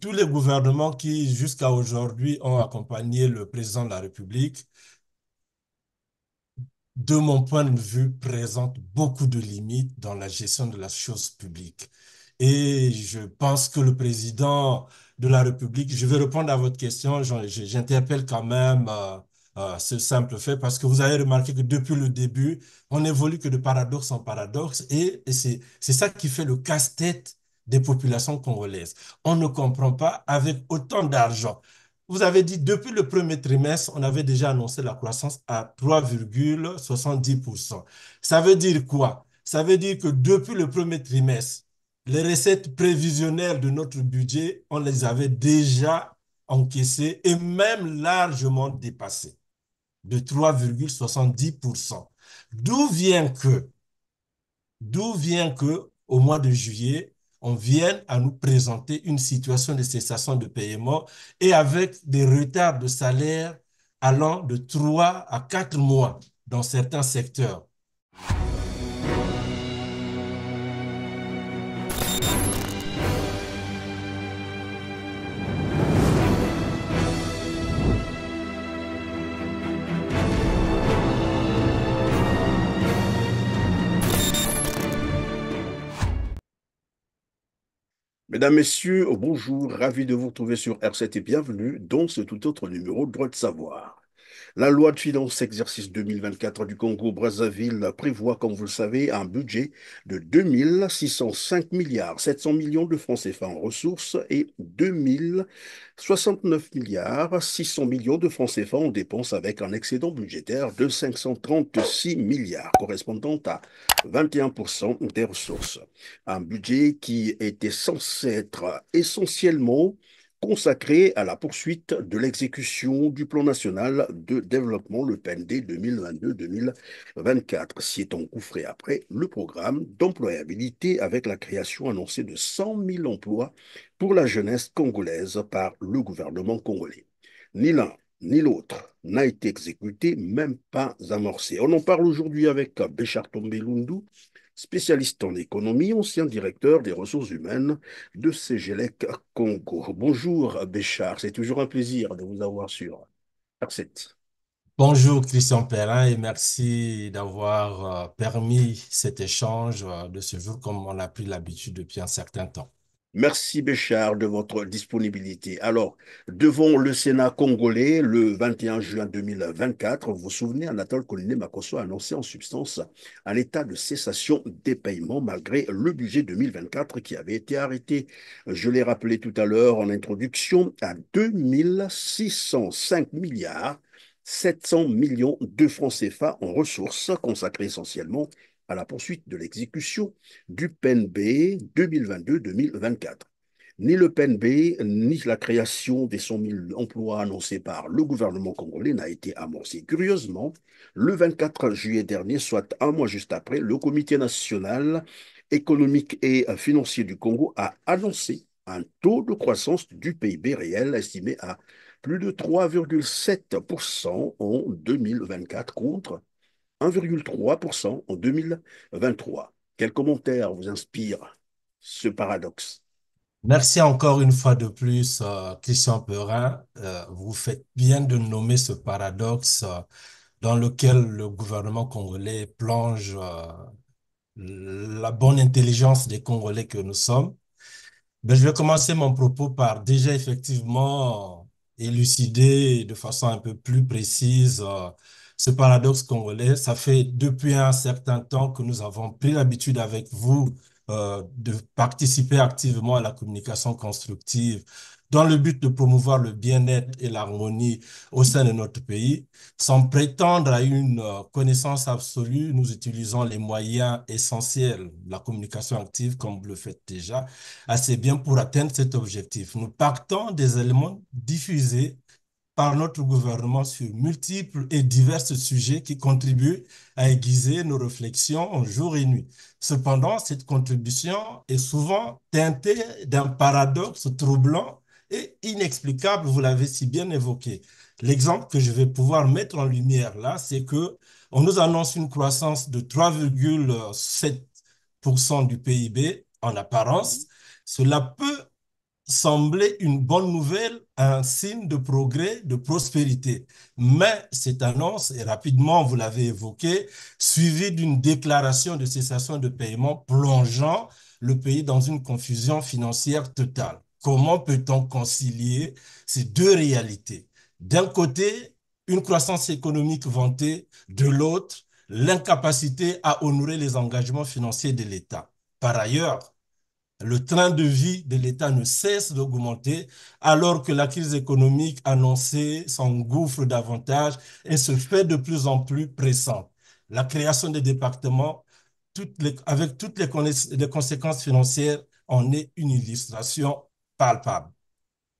tous les gouvernements qui, jusqu'à aujourd'hui, ont accompagné le président de la République, de mon point de vue, présentent beaucoup de limites dans la gestion de la chose publique. Et je pense que le président de la République, je vais répondre à votre question, j'interpelle quand même euh, euh, ce simple fait parce que vous avez remarqué que depuis le début, on évolue que de paradoxe en paradoxe et c'est ça qui fait le casse-tête des populations congolaises. On ne comprend pas avec autant d'argent. Vous avez dit, depuis le premier trimestre, on avait déjà annoncé la croissance à 3,70%. Ça veut dire quoi Ça veut dire que depuis le premier trimestre, les recettes prévisionnelles de notre budget, on les avait déjà encaissées et même largement dépassées, de 3,70%. D'où vient que, d'où vient que, au mois de juillet, on vient à nous présenter une situation de cessation de paiement et avec des retards de salaire allant de 3 à 4 mois dans certains secteurs. Mesdames, Messieurs, bonjour, ravi de vous retrouver sur R7 et bienvenue dans ce tout autre numéro de Droit de Savoir. La loi de finances exercice 2024 du Congo-Brazzaville prévoit, comme vous le savez, un budget de 2605 milliards 700 millions de francs CFA en ressources et 2069 milliards 600 millions de francs CFA en dépenses avec un excédent budgétaire de 536 milliards, correspondant à 21% des ressources. Un budget qui était censé être essentiellement consacré à la poursuite de l'exécution du plan national de développement, le PND 2022-2024, s'y est engouffré après le programme d'employabilité avec la création annoncée de 100 000 emplois pour la jeunesse congolaise par le gouvernement congolais. Ni l'un ni l'autre n'a été exécuté, même pas amorcé. On en parle aujourd'hui avec Béchard Tombelundu, spécialiste en économie, ancien directeur des ressources humaines de CGLEC Congo. Bonjour Béchard, c'est toujours un plaisir de vous avoir sur Merci. Bonjour Christian Perrin et merci d'avoir euh, permis cet échange euh, de ce jour comme on a pris l'habitude depuis un certain temps. Merci Béchard de votre disponibilité. Alors, devant le Sénat congolais, le 21 juin 2024, vous vous souvenez, Anatole Koliné Makosso a annoncé en substance un état de cessation des paiements malgré le budget 2024 qui avait été arrêté, je l'ai rappelé tout à l'heure en introduction, à 2605 milliards 700 millions de francs CFA en ressources consacrées essentiellement à la poursuite de l'exécution du PNB 2022-2024. Ni le PNB, ni la création des 100 000 emplois annoncés par le gouvernement congolais n'a été amorcé. Curieusement, le 24 juillet dernier, soit un mois juste après, le Comité national économique et financier du Congo a annoncé un taux de croissance du PIB réel estimé à plus de 3,7% en 2024 contre 1,3% en 2023. Quel commentaire vous inspire ce paradoxe Merci encore une fois de plus, euh, Christian Perrin. Euh, vous faites bien de nommer ce paradoxe euh, dans lequel le gouvernement congolais plonge la bonne intelligence des Congolais que nous sommes. Mais ben, je vais commencer mon propos par déjà effectivement élucider de façon un peu plus précise ce paradoxe congolais. Ça fait depuis un certain temps que nous avons pris l'habitude avec vous euh, de participer activement à la communication constructive dans le but de promouvoir le bien-être et l'harmonie au sein de notre pays. Sans prétendre à une euh, connaissance absolue, nous utilisons les moyens essentiels, la communication active, comme vous le faites déjà, assez bien pour atteindre cet objectif. Nous partons des éléments diffusés par notre gouvernement sur multiples et divers sujets qui contribuent à aiguiser nos réflexions en jour et nuit. Cependant, cette contribution est souvent teintée d'un paradoxe troublant et inexplicable, vous l'avez si bien évoqué. L'exemple que je vais pouvoir mettre en lumière là, c'est que on nous annonce une croissance de 3,7% du PIB en apparence. Mmh. Cela peut sembler une bonne nouvelle un signe de progrès, de prospérité. Mais cette annonce et rapidement, vous l'avez évoqué, suivie d'une déclaration de cessation de paiement plongeant le pays dans une confusion financière totale. Comment peut-on concilier ces deux réalités D'un côté, une croissance économique vantée, de l'autre, l'incapacité à honorer les engagements financiers de l'État. Par ailleurs, le train de vie de l'État ne cesse d'augmenter alors que la crise économique annoncée s'engouffre davantage et se fait de plus en plus pressante. La création des départements, toutes avec toutes les conséquences financières, en est une illustration palpable.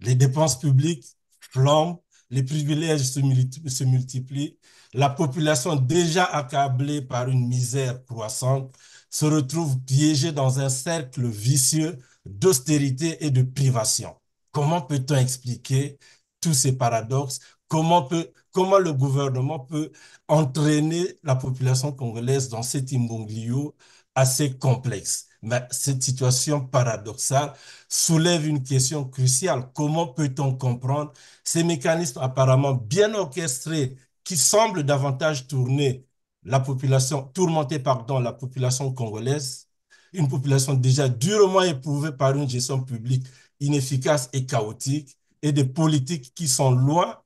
Les dépenses publiques flambent, les privilèges se multiplient, la population déjà accablée par une misère croissante se retrouvent piégés dans un cercle vicieux d'austérité et de privation. Comment peut-on expliquer tous ces paradoxes comment, peut, comment le gouvernement peut entraîner la population congolaise dans cet imbonglio assez complexe Mais cette situation paradoxale soulève une question cruciale. Comment peut-on comprendre ces mécanismes apparemment bien orchestrés qui semblent davantage tourner la population tourmentée, pardon, la population congolaise, une population déjà durement éprouvée par une gestion publique inefficace et chaotique et des politiques qui sont loin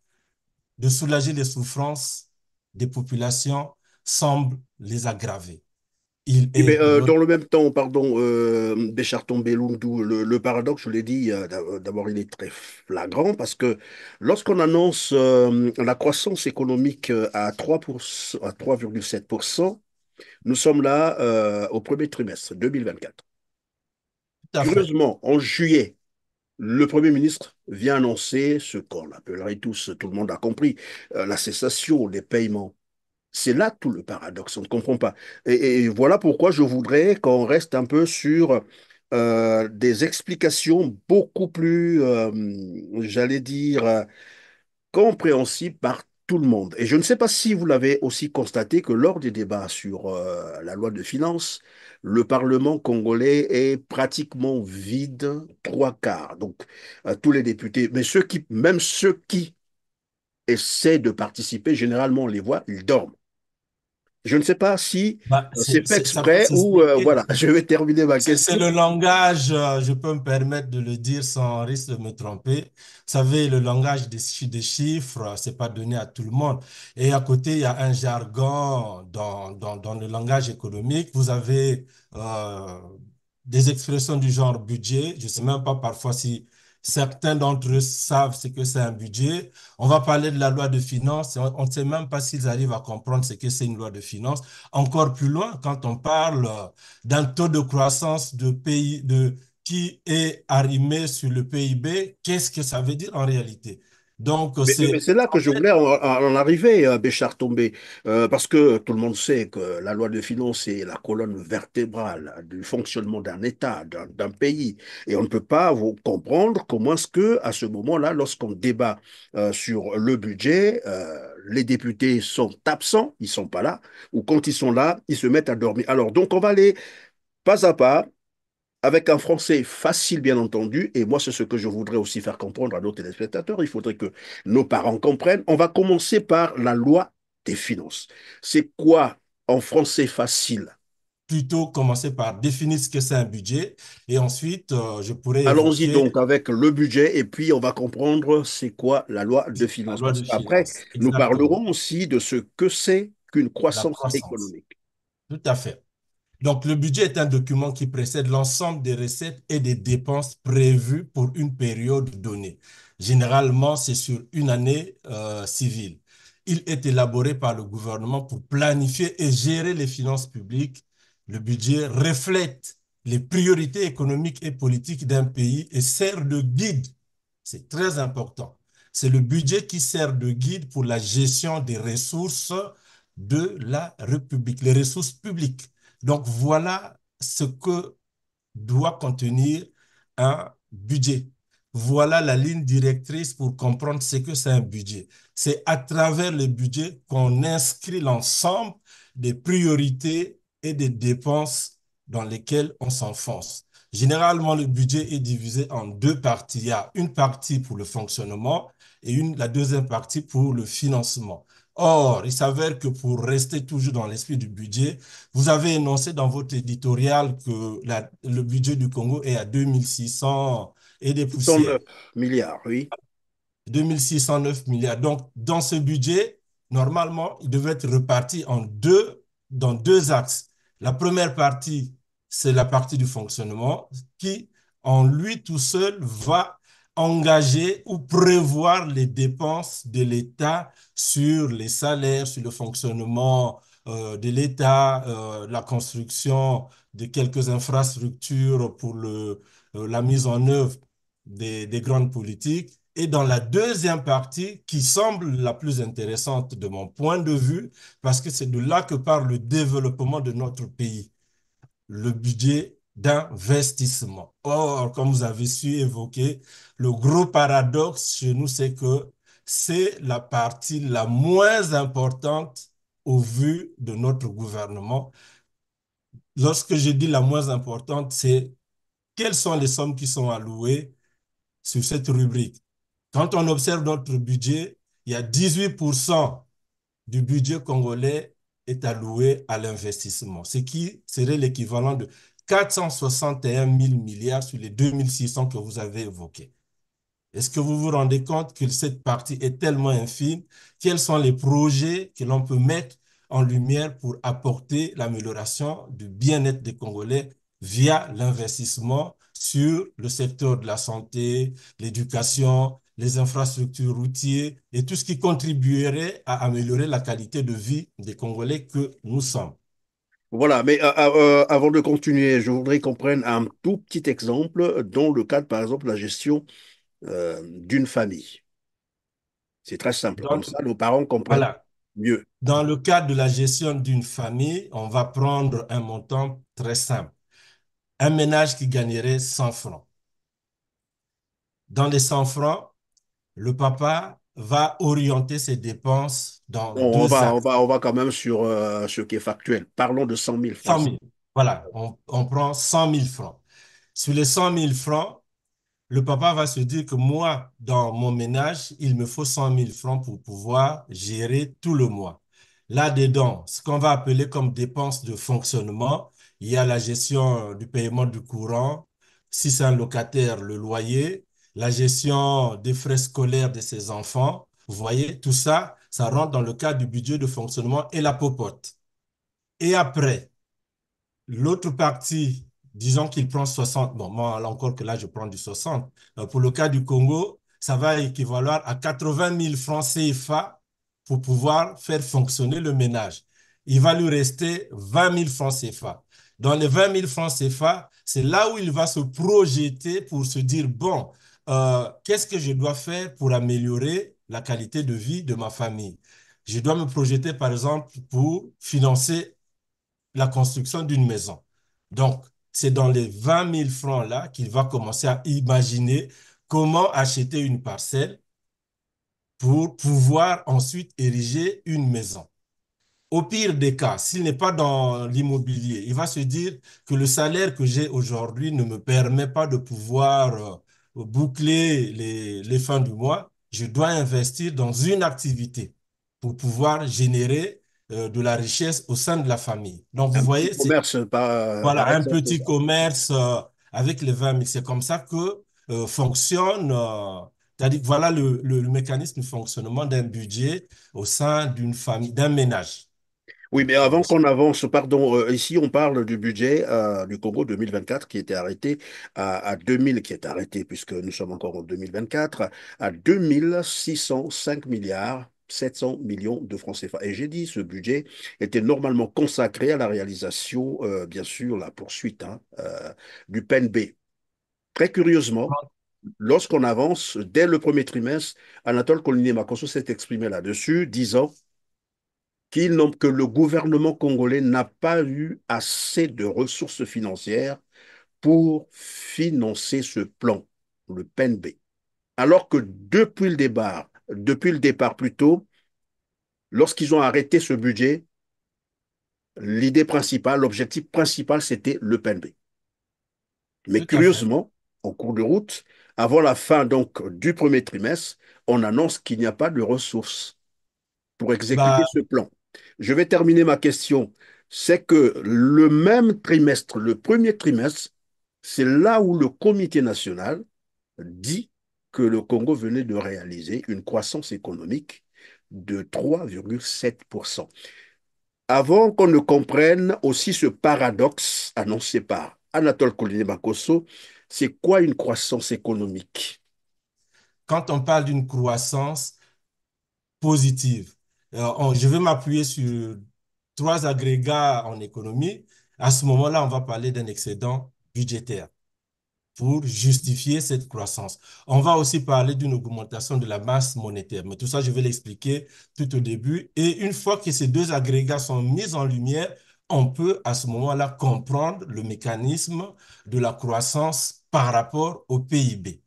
de soulager les souffrances des populations semblent les aggraver. Eh ben, euh, dans le même temps, pardon, euh, Bécharton Belundu, le, paradoxe, je l'ai dit, euh, euh, d'abord il est très flagrant parce que lorsqu'on annonce la croissance économique à 3,7%, à 3,7%, nous sommes là au premier trimestre 2024. Heureusement, en juillet, le Premier ministre vient annoncer ce qu'on appellerait tous, tout le monde a compris, la cessation des paiements c'est là tout le paradoxe, on ne comprend pas. Et, voilà pourquoi je voudrais qu'on reste un peu sur euh, des explications beaucoup plus, euh, j'allais dire, euh, compréhensibles par tout le monde. Et je ne sais pas si vous l'avez aussi constaté que lors des débats sur la loi de finances, le Parlement congolais est pratiquement vide, trois quarts. Donc, tous les députés, mais ceux qui, même ceux qui essaient de participer, généralement, les voit, ils dorment. Je ne sais pas si bah, euh, c'est fait exprès ou euh, voilà, je vais terminer ma question. C'est le langage, euh, je peux me permettre de le dire sans risque de me tromper. Vous savez, le langage des, des chiffres, c'est pas donné à tout le monde. Et à côté, il y a un jargon dans, dans, le langage économique. Vous avez des expressions du genre budget. Je sais même pas parfois si Certains d'entre eux savent ce que c'est un budget. On va parler de la loi de finances. On ne sait même pas s'ils arrivent à comprendre ce que c'est une loi de finances. Encore plus loin, quand on parle euh, d'un taux de croissance de pays qui est arrimé sur le PIB, qu'est-ce que ça veut dire en réalité c'est là que je voulais en, arriver, hein, Béchard Tombé, euh, parce que tout le monde sait que la loi de finances est la colonne vertébrale du fonctionnement d'un État, d'un pays. Et on ne peut pas vous comprendre comment est-ce que, à ce moment-là, lorsqu'on débat euh, sur le budget, euh, les députés sont absents, ils ne sont pas là, ou quand ils sont là, ils se mettent à dormir. Alors, donc, on va aller pas à pas avec un français facile, bien entendu, et moi, c'est ce que je voudrais aussi faire comprendre à nos téléspectateurs. Il faudrait que nos parents comprennent. On va commencer par la loi des finances. C'est quoi en français facile Plutôt commencer par définir ce que c'est un budget, et ensuite, euh, je pourrais. Allons-y donc avec le budget, et puis on va comprendre c'est quoi la loi de finances. Après, nous parlerons aussi de ce que c'est qu'une croissance économique. Tout à fait. Donc, le budget est un document qui précède l'ensemble des recettes et des dépenses prévues pour une période donnée. Généralement, c'est sur une année euh, civile. Il est élaboré par le gouvernement pour planifier et gérer les finances publiques. Le budget reflète les priorités économiques et politiques d'un pays et sert de guide. C'est très important. C'est le budget qui sert de guide pour la gestion des ressources de la République, les ressources publiques donc voilà ce que doit contenir un budget. Voilà la ligne directrice pour comprendre ce que c'est un budget. C'est à travers le budget qu'on inscrit l'ensemble des priorités et des dépenses dans lesquelles on s'enfonce. Généralement, le budget est divisé en deux parties. Il y a une partie pour le fonctionnement et la deuxième partie pour le financement. Or, il s'avère que pour rester toujours dans l'esprit du budget, vous avez énoncé dans votre éditorial que le budget du Congo est à 2600 et des poussières. milliards, oui. 2609 milliards. Donc, dans ce budget, normalement, il devait être reparti en deux, dans deux axes. La première partie, c'est la partie du fonctionnement qui, en lui tout seul, va engager ou prévoir les dépenses de l'État sur les salaires, sur le fonctionnement euh, de l'État, euh, la construction de quelques infrastructures pour euh, la mise en œuvre des, des grandes politiques. Et dans la deuxième partie, qui semble la plus intéressante de mon point de vue, parce que c'est de là que part le développement de notre pays. Le budget d'investissement. Or, comme vous avez su évoquer, le gros paradoxe chez nous, c'est que c'est la partie la moins importante au vu de notre gouvernement. Lorsque je dis la moins importante, c'est quelles sont les sommes qui sont allouées sur cette rubrique. Quand on observe notre budget, il y a 18% du budget congolais est alloué à l'investissement, ce qui serait l'équivalent de 461 000 milliards sur les 2600 que vous avez évoqués. Est-ce que vous vous rendez compte que cette partie est tellement infime Quels sont les projets que l'on peut mettre en lumière pour apporter l'amélioration du bien-être des Congolais via l'investissement sur le secteur de la santé, l'éducation, les infrastructures routières et tout ce qui contribuerait à améliorer la qualité de vie des Congolais que nous sommes. Voilà, mais euh, euh, euh, avant de continuer, je voudrais qu'on prenne un tout petit exemple dans le cadre, par exemple, de la gestion d'une famille. C'est très simple, comme ça nos parents comprennent mieux. Dans le cadre de la gestion d'une famille, on va prendre un montant très simple. Un ménage qui gagnerait 100 francs. Dans les 100 francs, le papa va orienter ses dépenses dans on, va, on, va, quand même sur euh, ce qui est factuel. Parlons de 100 000 francs. Voilà, on, on, prend 100 000 francs. Sur les 100 000 francs, le papa va se dire que moi, dans mon ménage, il me faut 100 000 francs pour pouvoir gérer tout le mois. Là-dedans, ce qu'on va appeler comme dépenses de fonctionnement, il y a la gestion du paiement du courant, si c'est un locataire, le loyer, la gestion des frais scolaires de ses enfants. Vous voyez, tout ça, ça rentre dans le cadre du budget de fonctionnement et la popote. Et après, l'autre partie, disons qu'il prend 60, bon, moi, encore que là, je prends du 60. Euh, pour le cas du Congo, ça va équivaloir à 80 000 francs CFA pour pouvoir faire fonctionner le ménage. Il va lui rester 20 000 francs CFA. Dans les 20 000 francs CFA, c'est là où il va se projeter pour se dire, bon, euh, qu'est-ce que je dois faire pour améliorer la qualité de vie de ma famille Je dois me projeter, par exemple, pour financer la construction d'une maison. Donc, c'est dans les 20 000 francs-là qu'il va commencer à imaginer comment acheter une parcelle pour pouvoir ensuite ériger une maison. Au pire des cas, s'il n'est pas dans l'immobilier, il va se dire que le salaire que j'ai aujourd'hui ne me permet pas de pouvoir euh, boucler les, fins du mois, je dois investir dans une activité pour pouvoir générer euh, de la richesse au sein de la famille. Donc, vous voyez, euh, euh, voilà, un petit commerce avec les 20 000. C'est comme ça que fonctionne, c'est-à-dire voilà le, mécanisme de fonctionnement d'un budget au sein d'une famille, d'un ménage. Oui, mais avant qu'on avance, pardon, euh, ici on parle du budget euh, du Congo 2024 qui était arrêté à, 2000, qui est arrêté puisque nous sommes encore en 2024, à 2605 milliards. 700 millions de francs CFA. Et j'ai dit, ce budget était normalement consacré à la réalisation, euh, bien sûr, la poursuite hein, du PNB. Très curieusement, lorsqu'on avance, dès le premier trimestre, Anatole Coliné-Makosso s'est exprimé là-dessus, disant qu'il que le gouvernement congolais n'a pas eu assez de ressources financières pour financer ce plan, le PNB. Alors que depuis le départ, depuis le départ plutôt, lorsqu'ils ont arrêté ce budget, l'idée principale, l'objectif principal, c'était le PNB. Mais curieusement, en cours de route, avant la fin donc du premier trimestre, on annonce qu'il n'y a pas de ressources pour exécuter bah, ce plan. Je vais terminer ma question. C'est que le même trimestre, le premier trimestre, c'est là où le comité national dit que le Congo venait de réaliser une croissance économique de 3,7%. Avant qu'on ne comprenne aussi ce paradoxe annoncé par Anatole Coliné-Bakosso, c'est quoi une croissance économique Quand on parle d'une croissance positive, euh, je vais m'appuyer sur trois agrégats en économie. À ce moment-là, on va parler d'un excédent budgétaire pour justifier cette croissance. On va aussi parler d'une augmentation de la masse monétaire, mais tout ça, je vais l'expliquer tout au début. Et une fois que ces deux agrégats sont mis en lumière, on peut à ce moment-là comprendre le mécanisme de la croissance par rapport au PIB.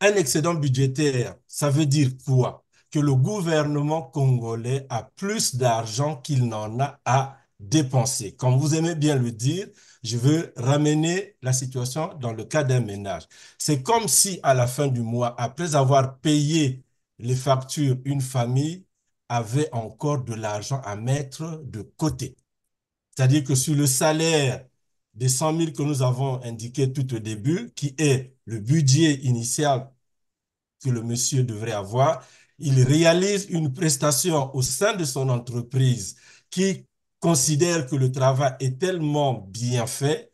Un excédent budgétaire, ça veut dire quoi que le gouvernement congolais a plus d'argent qu'il n'en a à dépenser. Comme vous aimez bien le dire, je veux ramener la situation dans le cas d'un ménage. C'est comme si à la fin du mois, après avoir payé les factures, une famille avait encore de l'argent à mettre de côté. C'est-à-dire que sur le salaire des 100 000 que nous avons indiqué tout au début, qui est le budget initial que le monsieur devrait avoir, il réalise une prestation au sein de son entreprise qui considère que le travail est tellement bien fait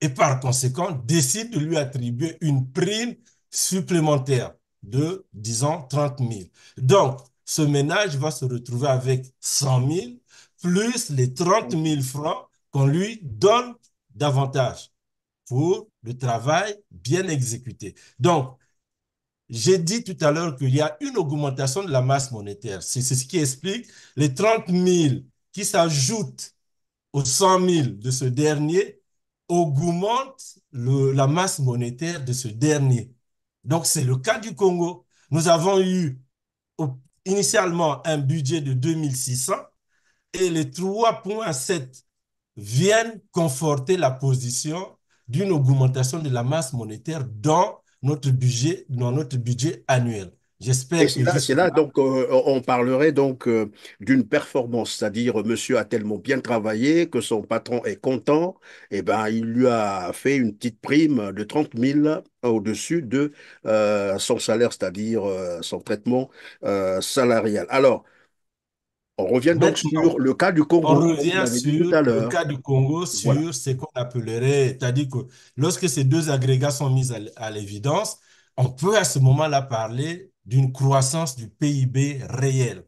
et par conséquent décide de lui attribuer une prime supplémentaire de, disons, 30 000. Donc, ce ménage va se retrouver avec 100 000 plus les 30 000 francs qu'on lui donne davantage pour le travail bien exécuté. Donc, j'ai dit tout à l'heure qu'il y a une augmentation de la masse monétaire. C'est ce qui explique les 30 000 qui s'ajoutent aux 100 000 de ce dernier augmentent la masse monétaire de ce dernier. Donc, c'est le cas du Congo. Nous avons eu initialement un budget de 2600 et les 3,7 viennent conforter la position d'une augmentation de la masse monétaire dans notre budget, dans notre budget annuel. J'espère que. C'est là, donc, euh, on parlerait donc euh, d'une performance, c'est-à-dire euh, monsieur a tellement bien travaillé que son patron est content, et eh ben il lui a fait une petite prime de 30 000 au-dessus de son salaire, c'est-à-dire son traitement salarial. Alors, on revient donc sur le cas du Congo. On revient sur le cas du Congo, sur ce qu'on appellerait, c'est-à-dire que lorsque ces deux agrégats sont mis à l'évidence, on peut à ce moment-là parler d'une croissance du PIB réel.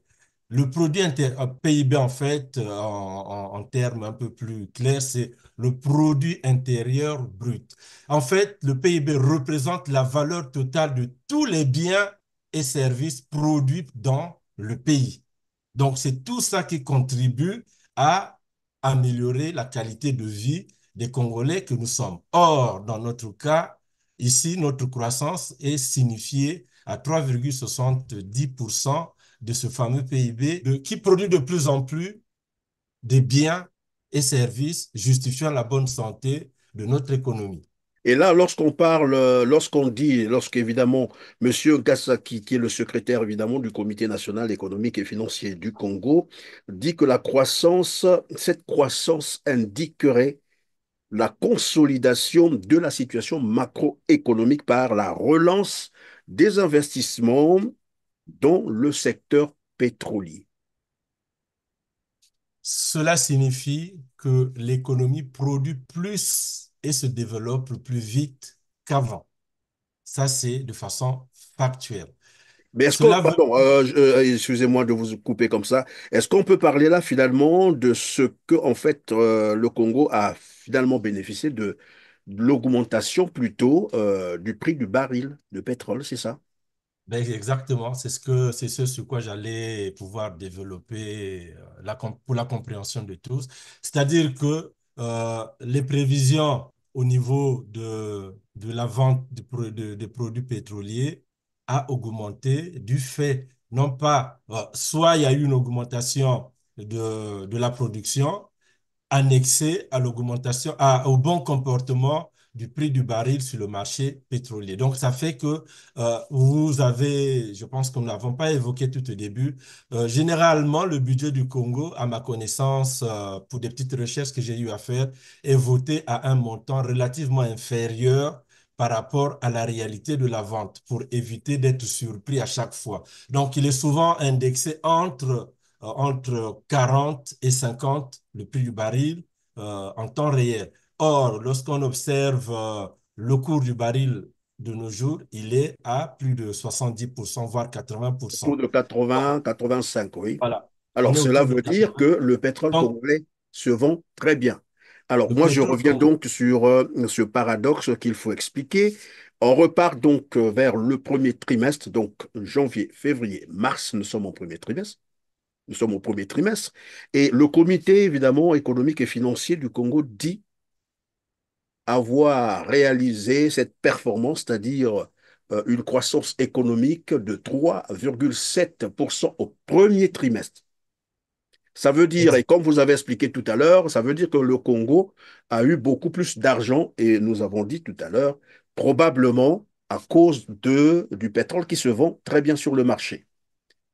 Le produit euh, PIB, en fait, euh, en, en, termes un peu plus clairs, c'est le produit intérieur brut. En fait, le PIB représente la valeur totale de tous les biens et services produits dans le pays. Donc, c'est tout ça qui contribue à améliorer la qualité de vie des Congolais que nous sommes. Or, dans notre cas, ici, notre croissance est signifiée à 3,70% de ce fameux PIB qui produit de plus en plus des biens et services justifiant la bonne santé de notre économie. Et là, lorsqu'on parle, euh, lorsqu'on dit, lorsqu'évidemment, M. Gassaki, qui est le secrétaire évidemment du Comité national économique et financier du Congo, dit que la croissance, cette croissance indiquerait la consolidation de la situation macroéconomique par la relance des investissements dans le secteur pétrolier. Cela signifie que l'économie produit plus et se développe plus vite qu'avant. Ça, c'est de façon factuelle. Mais euh, euh, excusez-moi de vous couper comme ça, est-ce qu'on peut parler là finalement de ce que, en fait, euh, le Congo a finalement bénéficié de, l'augmentation plutôt du prix du baril de pétrole, c'est ça? Ben exactement, c'est ce que c'est ce sur quoi j'allais pouvoir développer la, pour la compréhension de tous. C'est-à-dire que les prévisions au niveau de, la vente de, produits pétroliers a augmenté du fait, non pas, euh, soit il y a eu une augmentation de, de la production annexée à l'augmentation, au bon comportement du prix du baril sur le marché pétrolier. Donc, ça fait que euh, vous avez, je pense que nous n'avons pas évoqué tout au début, euh, généralement, le budget du Congo, à ma connaissance, euh, pour des petites recherches que j'ai eu à faire, est voté à un montant relativement inférieur par rapport à la réalité de la vente pour éviter d'être surpris à chaque fois. Donc, il est souvent indexé entre, entre 40 et 50, le prix du baril, en temps réel. Or, lorsqu'on observe euh, le cours du baril de nos jours, il est à plus de 70%, voire 80%. Autour de 80, 85, oui. Voilà. Alors, cela veut dire que le pétrole congolais se vend très bien. Alors, moi, je reviens donc sur euh, ce paradoxe qu'il faut expliquer. On repart donc euh, vers le premier trimestre, donc janvier, février, mars, nous sommes au premier trimestre. Nous sommes au premier trimestre. Et le comité, évidemment, économique et financier du Congo dit avoir réalisé cette performance, c'est-à-dire euh, une croissance économique de 3,7% au premier trimestre. Ça veut dire, et comme vous avez expliqué tout à l'heure, ça veut dire que le Congo a eu beaucoup plus d'argent, et nous avons dit tout à l'heure, probablement à cause de, du pétrole qui se vend très bien sur le marché.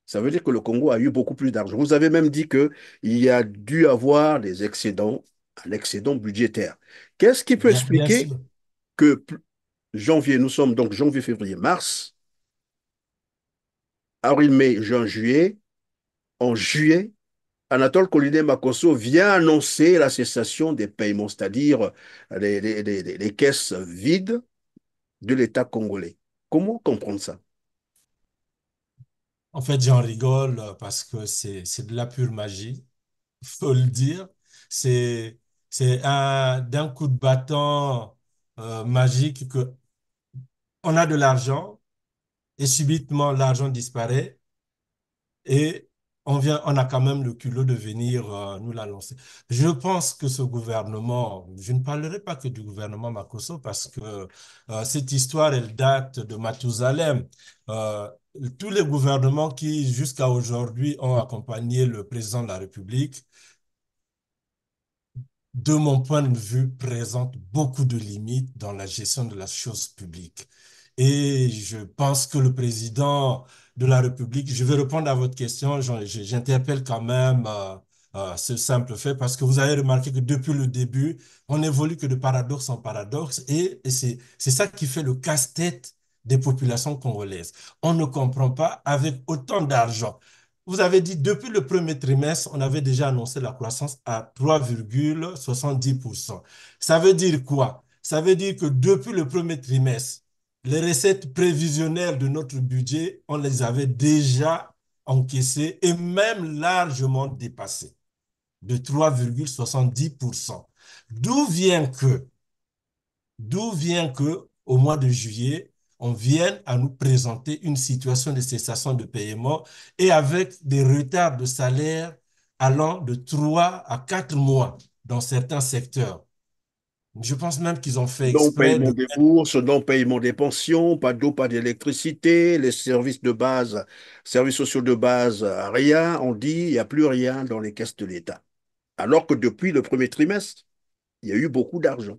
Ça veut dire que le Congo a eu beaucoup plus d'argent. Vous avez même dit qu'il y a dû avoir des excédents l'excédent budgétaire. Qu'est-ce qui peut expliquer que janvier, nous sommes donc janvier, février, mars, avril, mai, juin, juillet, en juillet, Anatole Collinet macosso vient annoncer la cessation des paiements, c'est-à-dire euh, les, caisses vides de l'État congolais. Comment comprendre ça En fait, j'en rigole parce que c'est de la pure magie, faut le dire. C'est c'est un, euh, d'un coup de bâton euh, magique que on a de l'argent et subitement l'argent disparaît et on vient, on a quand même le culot de venir euh, nous la lancer. Je pense que ce gouvernement, je ne parlerai pas que du gouvernement Makoso parce que cette histoire, elle date de Mathusalem. tous les gouvernements qui, jusqu'à aujourd'hui, ont accompagné le président de la République, de mon point de vue, présente beaucoup de limites dans la gestion de la chose publique. Et je pense que le président de la République, je vais répondre à votre question, j'interpelle quand même euh, euh, ce simple fait parce que vous avez remarqué que depuis le début, on évolue que de paradoxe en paradoxe et, et c'est ça qui fait le casse-tête des populations congolaises. On ne comprend pas avec autant d'argent vous avez dit, depuis le premier trimestre, on avait déjà annoncé la croissance à 3,70%. Ça veut dire quoi? Ça veut dire que depuis le premier trimestre, les recettes prévisionnelles de notre budget, on les avait déjà encaissées et même largement dépassées de 3,70%. D'où vient que, d'où vient que, au mois de juillet, on vient à nous présenter une situation de cessation de paiement et avec des retards de salaire allant de 3 à 4 mois dans certains secteurs. Je pense même qu'ils ont fait exprès. Non-paiement des bourses, non-paiement des pensions, pas d'eau, pas d'électricité, les services de base, services sociaux de base, rien. On dit, il n'y a plus rien dans les caisses de l'État. Alors que depuis le premier trimestre, il y a eu beaucoup d'argent.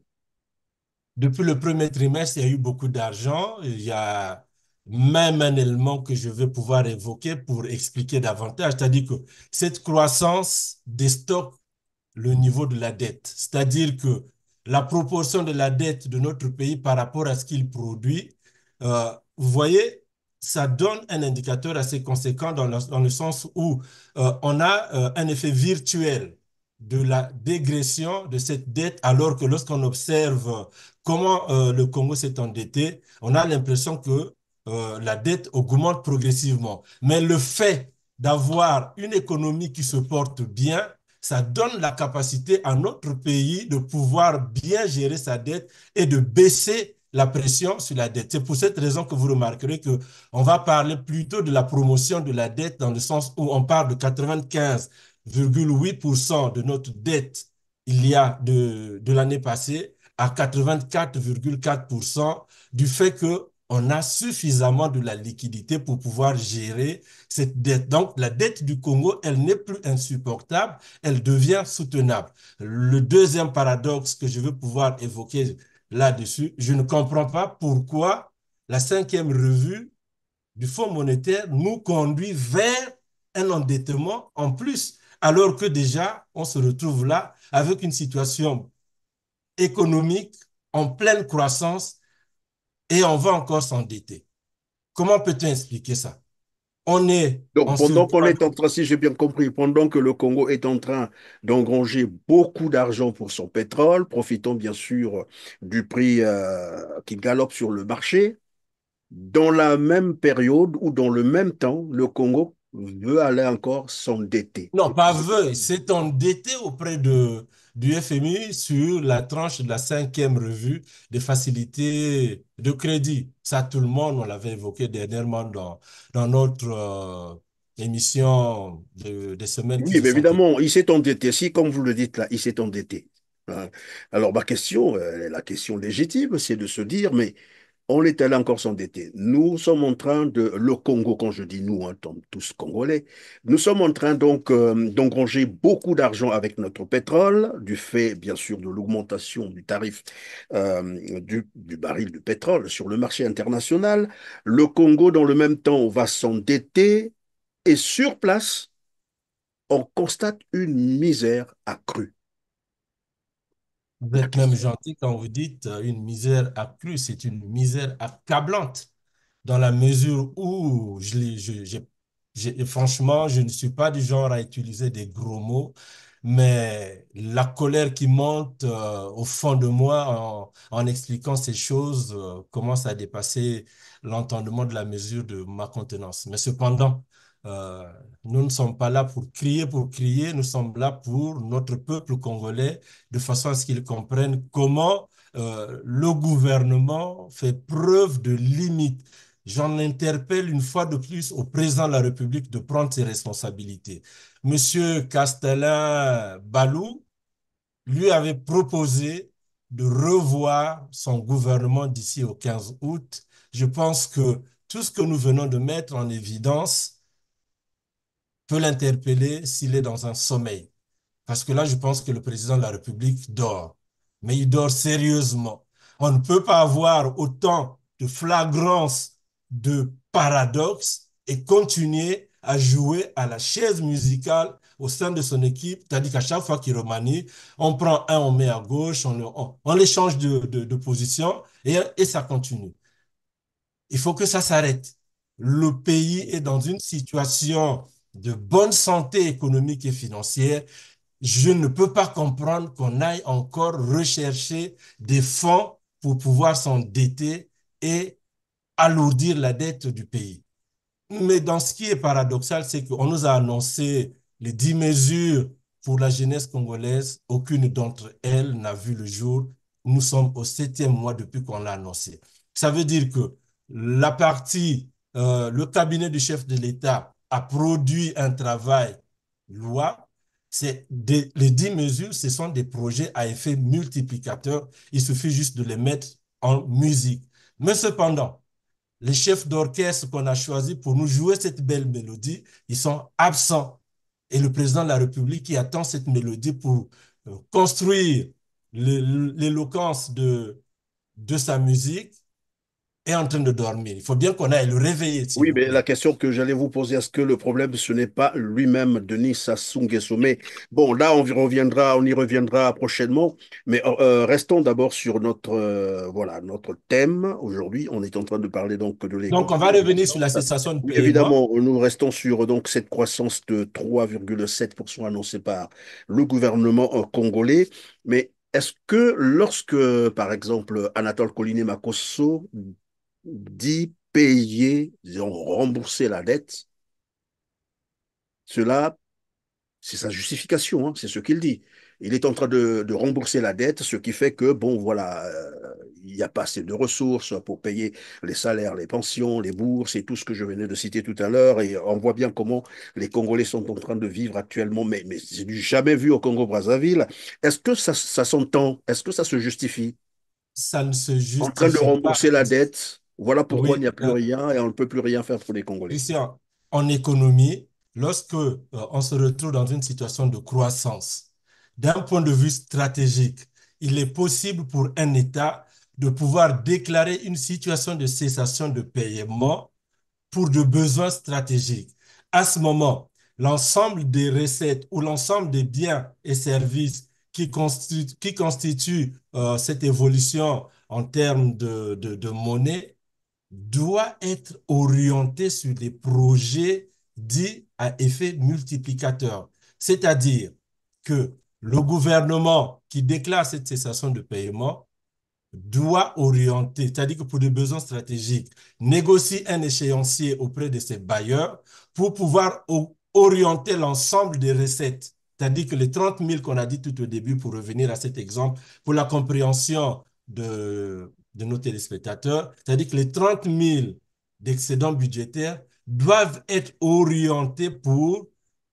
Depuis le premier trimestre, il y a eu beaucoup d'argent. Il y a même un élément que je vais pouvoir évoquer pour expliquer davantage, c'est-à-dire que cette croissance déstocke le niveau de la dette, c'est-à-dire que la proportion de la dette de notre pays par rapport à ce qu'il produit, euh, vous voyez, ça donne un indicateur assez conséquent dans le, sens où euh, on a euh, un effet virtuel de la dégression de cette dette, alors que lorsqu'on observe comment euh, le Congo s'est endetté, on a l'impression que euh, la dette augmente progressivement. Mais le fait d'avoir une économie qui se porte bien, ça donne la capacité à notre pays de pouvoir bien gérer sa dette et de baisser la pression sur la dette. C'est pour cette raison que vous remarquerez que on va parler plutôt de la promotion de la dette dans le sens où on parle de 95 0,8% de notre dette il y a de, l'année passée à 84,4% du fait que on a suffisamment de la liquidité pour pouvoir gérer cette dette. Donc, la dette du Congo, elle n'est plus insupportable, elle devient soutenable. Le deuxième paradoxe que je veux pouvoir évoquer là-dessus, je ne comprends pas pourquoi la cinquième revue du Fonds monétaire nous conduit vers un endettement en plus alors que déjà, on se retrouve là avec une situation économique en pleine croissance et on va encore s'endetter. Comment peut-on expliquer ça on est Donc, pendant qu'on est en si j'ai bien compris, pendant que le Congo est en train d'engranger beaucoup d'argent pour son pétrole, profitant bien sûr du prix euh, qui galope sur le marché, dans la même période ou dans le même temps, le Congo veut aller encore s'endetter. Non, pas veut, s'est endetté auprès de, du FMI sur la tranche de la cinquième revue des facilités de crédit. Ça, tout le monde, on l'avait évoqué dernièrement dans, dans notre euh, émission de, des semaines. Oui, mais évidemment, il s'est endetté. Si, comme vous le dites là, il s'est endetté. Hein. Alors, ma question, la question légitime, c'est de se dire, mais on est allé encore s'endetter. Nous sommes en train de, le Congo, quand je dis nous, hein, tombe tous congolais, nous sommes en train donc euh, d'engranger beaucoup d'argent avec notre pétrole, du fait bien sûr de l'augmentation du tarif euh, du, baril de pétrole sur le marché international. Le Congo, dans le même temps, va s'endetter et sur place, on constate une misère accrue. Vous êtes même gentil quand vous dites euh, une misère accrue, c'est une misère accablante, dans la mesure où, je, franchement, je ne suis pas du genre à utiliser des gros mots, mais la colère qui monte euh, au fond de moi en, expliquant ces choses euh, commence à dépasser l'entendement de la mesure de ma contenance. Mais cependant, euh, nous ne sommes pas là pour crier, pour crier, nous sommes là pour notre peuple congolais, de façon à ce qu'ils comprennent comment euh, le gouvernement fait preuve de limite. J'en interpelle une fois de plus au président de la République de prendre ses responsabilités. Monsieur Castellin Balou lui avait proposé de revoir son gouvernement d'ici au 15 août. Je pense que tout ce que nous venons de mettre en évidence peut l'interpeller s'il est dans un sommeil. Parce que là, je pense que le président de la République dort, mais il dort sérieusement. On ne peut pas avoir autant de flagrance, de paradoxe et continuer à jouer à la chaise musicale au sein de son équipe, c'est-à-dire qu'à chaque fois qu'il remanie, on prend un, on met à gauche, on, le, on, les change de, de, de position et, et ça continue. Il faut que ça s'arrête. Le pays est dans une situation de bonne santé économique et financière, je ne peux pas comprendre qu'on aille encore rechercher des fonds pour pouvoir s'endetter et alourdir la dette du pays. Mais dans ce qui est paradoxal, c'est qu'on nous a annoncé les dix mesures pour la jeunesse congolaise. Aucune d'entre elles n'a vu le jour. Nous sommes au septième mois depuis qu'on l'a annoncé. Ça veut dire que la partie, euh, le cabinet du chef de l'État a produit un travail loi, c'est les dix mesures, ce sont des projets à effet multiplicateur. Il suffit juste de les mettre en musique. Mais cependant, les chefs d'orchestre qu'on a choisis pour nous jouer cette belle mélodie, ils sont absents. Et le président de la République qui attend cette mélodie pour euh, construire l'éloquence de, de sa musique, est en train de dormir. Il faut bien qu'on aille le réveiller. Oui, mais la question que j'allais vous poser, est-ce que le problème, ce n'est pas lui-même, Denis Sassou Nguesso Mais bon, là, on, y reviendra, on y reviendra prochainement. Mais euh, euh, restons d'abord sur notre, euh, voilà, notre thème. Aujourd'hui, on est en train de parler donc de l'économie. Donc, on va revenir sur la cessation de paiement. Évidemment, nous restons sur donc, cette croissance de 3,7% annoncée par le gouvernement congolais. Mais est-ce que lorsque, par exemple, Anatole Colliné-Macosso dit payer, remboursé la dette, cela, c'est sa justification, hein, c'est ce qu'il dit. Il est en train de, rembourser la dette, ce qui fait que, bon, voilà, euh, il n'y a pas assez de ressources pour payer les salaires, les pensions, les bourses et tout ce que je venais de citer tout à l'heure. Et on voit bien comment les Congolais sont en train de vivre actuellement, mais, mais c'est du jamais vu au Congo-Brazzaville. Est-ce que ça, s'entend Est-ce que ça se justifie Ça ne se justifie pas. En train de rembourser la dette voilà pourquoi il n'y a plus euh, rien et on ne peut plus rien faire pour les Congolais. Christian, en, économie, lorsque euh, on se retrouve dans une situation de croissance, d'un point de vue stratégique, il est possible pour un État de pouvoir déclarer une situation de cessation de paiement pour des besoins stratégiques. À ce moment, l'ensemble des recettes ou l'ensemble des biens et services qui constituent, qui constituent euh, cette évolution en termes de, de, de monnaie doit être orienté sur des projets dits à effet multiplicateur. C'est-à-dire que le gouvernement qui déclare cette cessation de paiement doit orienter, c'est-à-dire que pour des besoins stratégiques, négocie un échéancier auprès de ses bailleurs pour pouvoir orienter l'ensemble des recettes. C'est-à-dire que les 30 000 qu'on a dit tout au début, pour revenir à cet exemple, pour la compréhension de, de nos téléspectateurs, c'est-à-dire que les 30 000 d'excédents budgétaires doivent être orientés pour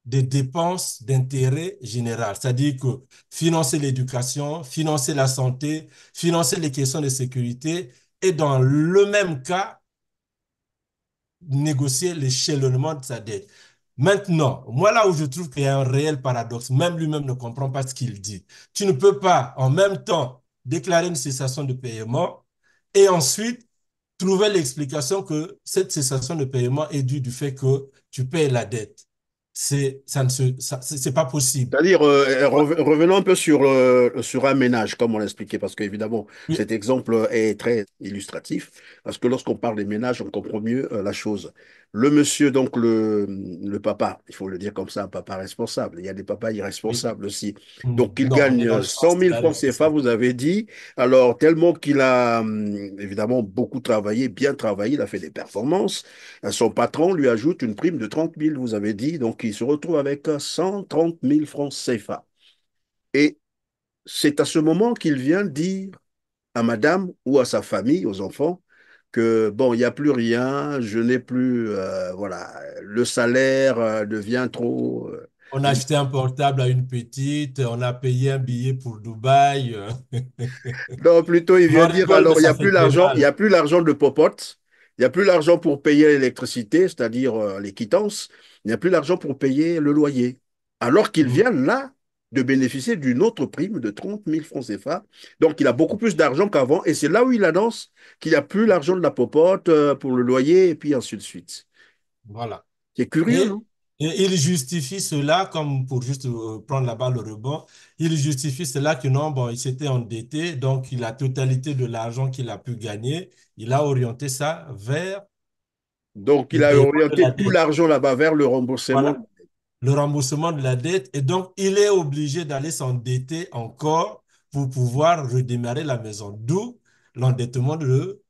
des dépenses d'intérêt général, c'est-à-dire que financer l'éducation, financer la santé, financer les questions de sécurité et dans le même cas, négocier l'échelonnement de sa dette. Maintenant, moi là où je trouve qu'il y a un réel paradoxe, même lui-même ne comprend pas ce qu'il dit. Tu ne peux pas en même temps déclarer une cessation de paiement et ensuite, trouver l'explication que cette cessation de paiement est due du fait que tu payes la dette. C'est, ça pas possible. C'est-à-dire, euh, euh, revenons un peu sur, euh, sur un ménage, comme on l'a expliqué, parce qu'évidemment, cet exemple est très illustratif, parce que lorsqu'on parle des ménages, on comprend mieux la chose. Le monsieur, donc le, papa, il faut le dire comme ça, un papa responsable. Il y a des papas irresponsables aussi. Mm. Donc, il gagne 100 000 francs CFA, vous avez dit. Alors, tellement qu'il a hum, évidemment beaucoup travaillé, bien travaillé, il a fait des performances. Euh, son patron lui ajoute une prime de 30 000, vous avez dit. Donc, il se retrouve avec 130 euh, 000 francs CFA. Et c'est à ce moment qu'il vient dire à madame ou à sa famille, aux enfants, que bon, il n'y a plus rien, je n'ai plus, euh, voilà, le salaire euh, devient trop. Euh, on a acheté un portable à une petite, on a payé un billet pour Dubaï. non, plutôt il vient dire alors il n'y a plus l'argent, il y a plus l'argent de popote, il n'y a plus l'argent pour payer l'électricité, c'est-à-dire les quittances, il n'y a plus l'argent pour payer le loyer. Alors qu'il mm. vient là de bénéficier d'une autre prime de 30 000 francs CFA. Donc, il a beaucoup plus d'argent qu'avant. Et c'est là où il annonce qu'il a plus l'argent de la popote euh, pour le loyer et puis ainsi de suite. Voilà. C'est curieux, il justifie cela, comme pour juste euh, prendre la balle au rebond, il justifie cela que non, bon, il s'était endetté, donc la totalité de l'argent qu'il a pu gagner, il a orienté ça vers donc, il a orienté tout l'argent là-bas vers le remboursement le remboursement de la dette et donc il est obligé d'aller s'endetter encore pour pouvoir redémarrer la maison. D'où l'endettement de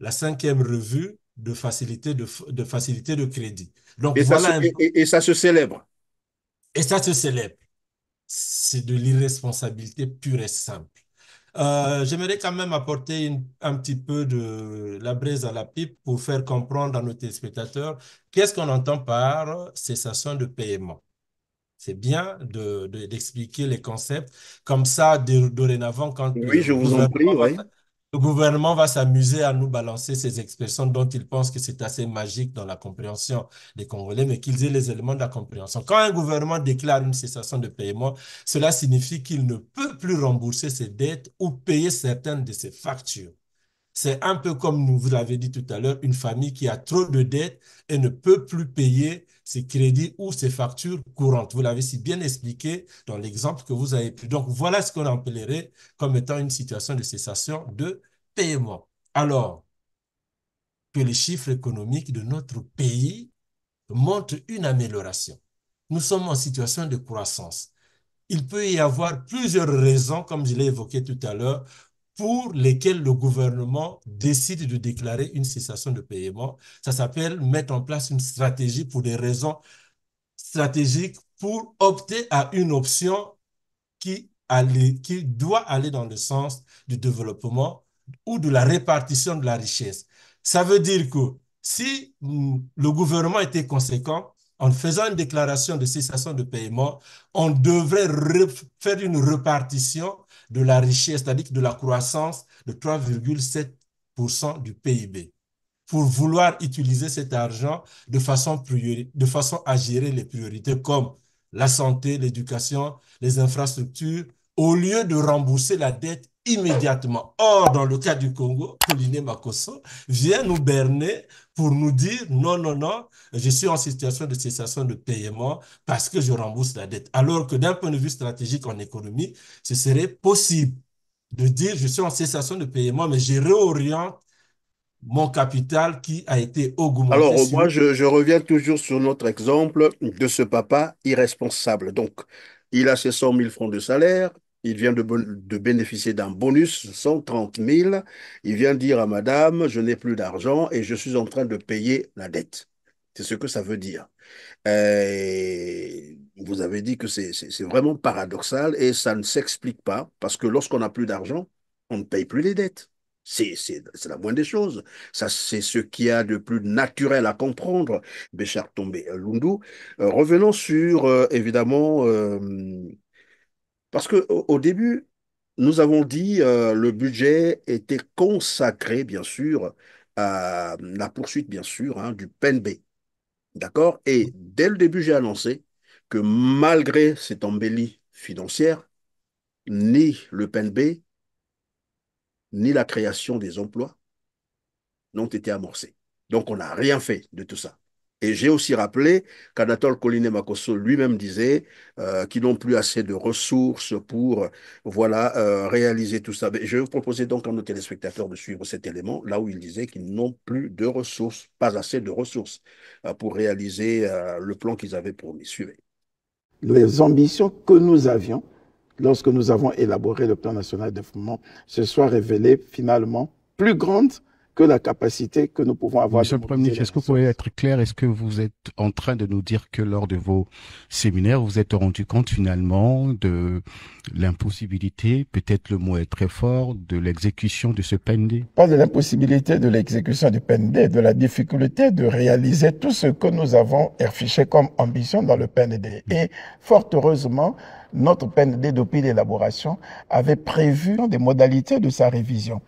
la cinquième revue de facilité de, facilité de crédit. Donc, et ça se célèbre. Et ça se célèbre. C'est de l'irresponsabilité pure et simple. Euh, j'aimerais quand même apporter un petit peu de la braise à la pipe pour faire comprendre à nos téléspectateurs qu'est-ce qu'on entend par cessation de paiement. C'est bien d'expliquer de, d'expliquer les concepts. Comme ça, dorénavant, quand... Oui, je vous en prie, oui. Le gouvernement va s'amuser à nous balancer ces expressions dont il pense que c'est assez magique dans la compréhension des Congolais, mais qu'ils aient les éléments de la compréhension. Quand un gouvernement déclare une cessation de paiement, cela signifie qu'il ne peut plus rembourser ses dettes ou payer certaines de ses factures. C'est un peu comme nous vous l'avez dit tout à l'heure, une famille qui a trop de dettes et ne peut plus payer ses crédits ou ses factures courantes. Vous l'avez si bien expliqué dans l'exemple que vous avez pris. Donc voilà ce qu'on appellerait comme étant une situation de cessation de paiement. Alors que les chiffres économiques de notre pays montrent une amélioration. Nous sommes en situation de croissance. Il peut y avoir plusieurs raisons, comme je l'ai évoqué tout à l'heure, pour lesquels le gouvernement décide de déclarer une cessation de paiement. Ça s'appelle mettre en place une stratégie pour des raisons stratégiques pour opter à une option qui, allait, qui doit aller dans le sens du développement ou de la répartition de la richesse. Ça veut dire que si mm, le gouvernement était conséquent, en faisant une déclaration de cessation de paiement, on devrait faire une répartition de la richesse, c'est-à-dire de la croissance de 3,7% du PIB, pour vouloir utiliser cet argent de façon, de façon à gérer les priorités comme la santé, l'éducation, les infrastructures, au lieu de rembourser la dette immédiatement. Or, dans le cas du Congo, Pauline Makosso vient nous berner pour nous dire non, non, non, je suis en situation de cessation de paiement parce que je rembourse la dette. Alors que d'un point de vue stratégique en économie, ce serait possible de dire je suis en cessation de paiement, mais je réoriente mon capital qui a été augmenté. Alors, moi, je, je reviens toujours sur notre exemple de ce papa irresponsable. Donc, il a ses 100 000 francs de salaire, il vient de, bénéficier d'un bonus, 130 000. Il vient dire à madame, je n'ai plus d'argent et je suis en train de payer la dette. C'est ce que ça veut dire. vous avez dit que c'est vraiment paradoxal et ça ne s'explique pas parce que lorsqu'on n'a plus d'argent, on ne paye plus les dettes. C'est la moindre des choses. Ça, c'est ce qu'il y a de plus naturel à comprendre, Béchard Tombé lundou euh, revenons sur, euh, évidemment, euh, parce que au, début, nous avons dit que euh, le budget était consacré, bien sûr, à la poursuite, bien sûr, hein, du PNB. D'accord Et dès le début, j'ai annoncé que malgré cette embellie financière, ni le PNB, ni la création des emplois n'ont été amorcés. Donc, on n'a rien fait de tout ça. Et j'ai aussi rappelé qu'Anatole collinet Makosso lui-même disait euh, qu'ils n'ont plus assez de ressources pour euh, voilà euh, réaliser tout ça. Je vais vous proposer donc à nos téléspectateurs de suivre cet élément, là où il disait qu'ils n'ont plus de ressources, pas assez de ressources pour réaliser le plan qu'ils avaient promis. Suivez. Les ambitions que nous avions lorsque nous avons élaboré le plan national de développement se sont révélées finalement plus grandes que la capacité que nous pouvons avoir. Monsieur le Premier ministre, est-ce que vous pouvez être clair Est-ce que vous êtes en train de nous dire que lors de vos séminaires, vous êtes rendu compte finalement de l'impossibilité, peut-être le mot est très fort, de l'exécution de ce PND Pas de l'impossibilité de l'exécution du PND, de la difficulté de réaliser tout ce que nous avons affiché comme ambition dans le PND. Et fort heureusement, notre PND depuis l'élaboration avait prévu des modalités de sa révision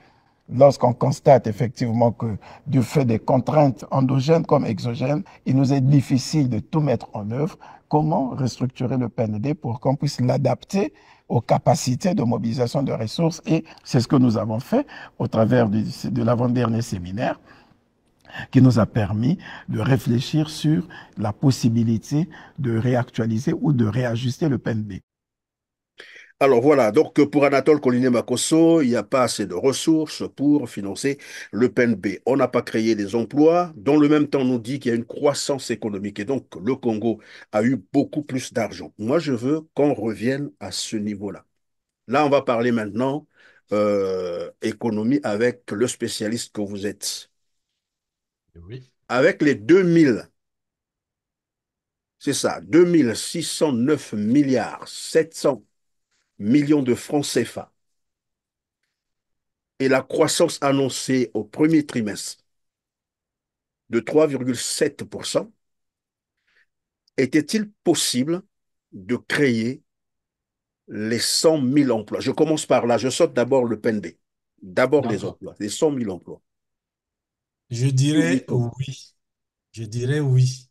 lorsqu'on constate effectivement que du fait des contraintes endogènes comme exogènes, il nous est difficile de tout mettre en œuvre, comment restructurer le PND pour qu'on puisse l'adapter aux capacités de mobilisation de ressources. Et c'est ce que nous avons fait au travers de, de l'avant-dernier séminaire qui nous a permis de réfléchir sur la possibilité de réactualiser ou de réajuster le PNB. Alors voilà, donc euh, pour Anatole Collinet macosso il n'y a pas assez de ressources pour financer le PNB. On n'a pas créé des emplois, dont le même temps nous dit qu'il y a une croissance économique et donc le Congo a eu beaucoup plus d'argent. Moi, je veux qu'on revienne à ce niveau-là. Là, on va parler maintenant euh, économie avec le spécialiste que vous êtes. Oui. Avec les 2000 c'est ça, 2609 milliards 700 millions de francs CFA. Et la croissance annoncée au premier trimestre de 3,7%, était-il possible de créer les 100 000 emplois Je commence par là, je saute d'abord le PNB, d'abord les emplois, les 100 000 emplois. Je dirais oui. Je dirais oui.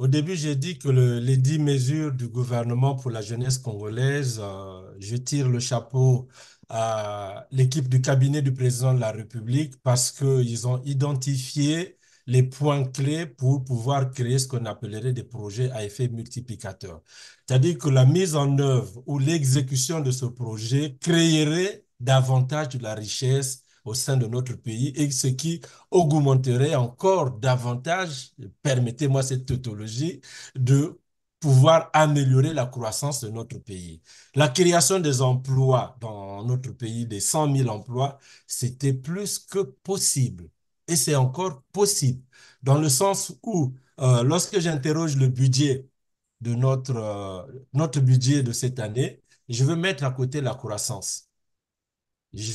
Au début, j'ai dit que les dix mesures du gouvernement pour la jeunesse congolaise, euh, je tire le chapeau à l'équipe du cabinet du président de la République parce qu'ils ont identifié les points clés pour pouvoir créer ce qu'on appellerait des projets à effet multiplicateur. C'est-à-dire que la mise en œuvre ou l'exécution de ce projet créerait davantage de la richesse au sein de notre pays et ce qui augmenterait encore davantage, permettez-moi cette tautologie, de pouvoir améliorer la croissance de notre pays. La création des emplois dans notre pays, des 100 000 emplois, c'était plus que possible. Et c'est encore possible, dans le sens où, euh, lorsque j'interroge le budget de notre, euh, notre budget de cette année, je veux mettre à côté la croissance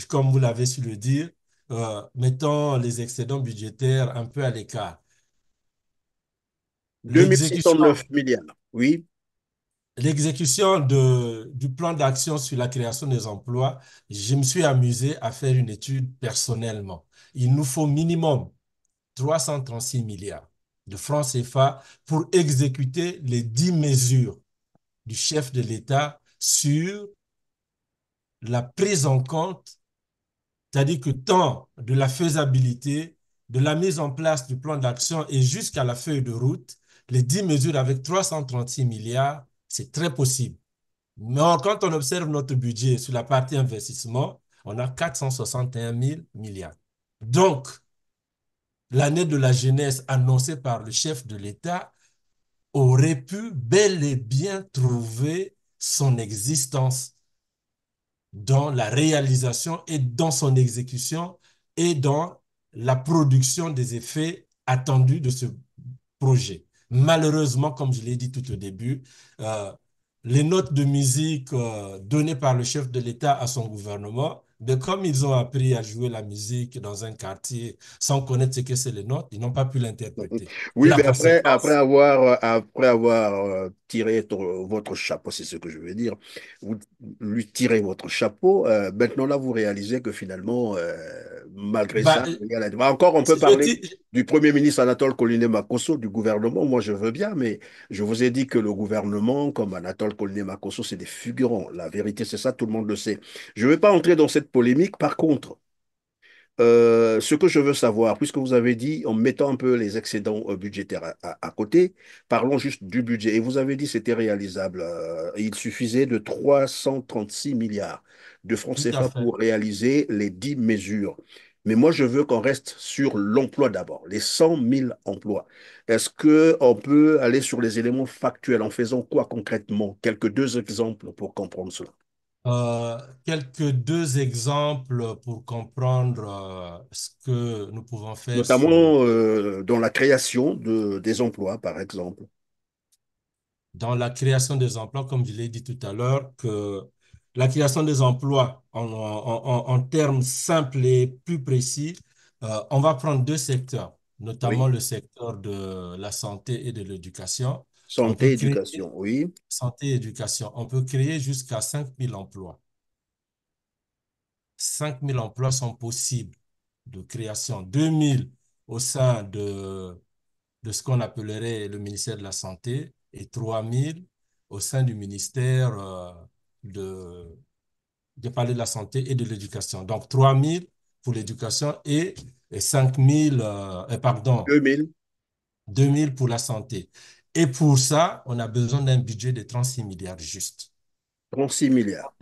comme vous l'avez su le dire, euh, mettons les excédents budgétaires un peu à l'écart. 2609 milliards, oui. L'exécution du plan d'action sur la création des emplois, je me suis amusé à faire une étude personnellement. Il nous faut minimum 336 milliards de francs CFA pour exécuter les 10 mesures du chef de l'État sur la prise en compte, c'est-à-dire que tant de la faisabilité, de la mise en place du plan d'action et jusqu'à la feuille de route, les 10 mesures avec 336 milliards, c'est très possible. Mais quand on observe notre budget sur la partie investissement, on a 461 000 milliards. Donc, l'année de la jeunesse annoncée par le chef de l'État aurait pu bel et bien trouver son existence dans la réalisation et dans son exécution et dans la production des effets attendus de ce projet. Malheureusement, comme je l'ai dit tout au début, euh, les notes de musique euh, données par le chef de l'État à son gouvernement mais comme ils ont appris à jouer la musique dans un quartier sans connaître ce que c'est les notes, ils n'ont pas pu l'interpréter. Oui, mais après, avoir, après avoir euh, euh, tiré votre chapeau, c'est ce que je veux dire, vous lui tirez votre chapeau, euh, maintenant là, vous réalisez que finalement, malgré bah, ça. Euh, bah, encore, on peut parler du Premier ministre Anatole Coliné-Makosso, du gouvernement. Moi, je veux bien, mais je vous ai dit que le gouvernement, comme Anatole colinet makosso c'est des figurants. La vérité, c'est ça, tout le monde le sait. Je ne vais pas entrer dans cette polémique. Par contre, euh, ce que je veux savoir, puisque vous avez dit, en mettant un peu les excédents euh, budgétaires à, côté, parlons juste du budget. Et vous avez dit c'était réalisable. il suffisait de 336 milliards de francs CFA pour réaliser les 10 mesures. Mais moi, je veux qu'on reste sur l'emploi d'abord, les 100 000 emplois. Est-ce qu'on peut aller sur les éléments factuels en faisant quoi concrètement Quelques deux exemples pour comprendre cela. Euh, quelques deux exemples pour comprendre euh, ce que nous pouvons faire. Notamment euh, dans la création de, des emplois, par exemple. Dans la création des emplois, comme je l'ai dit tout à l'heure, que la création des emplois en, termes simples et plus précis, euh, on va prendre deux secteurs, notamment le secteur de la santé et de l'éducation. Santé, éducation, oui. Santé, éducation. On peut créer jusqu'à 5000 emplois. 5000 emplois sont possibles de création. 2000 au sein de, de ce qu'on appellerait le ministère de la Santé et 3000 au sein du ministère euh, de, de parler de la santé et de l'éducation. Donc 3 000 pour l'éducation et, et 5 000, euh, pardon, 2 000. 2 000 pour la santé. Et pour ça, on a besoin d'un budget de 36 milliards juste. 36 milliards.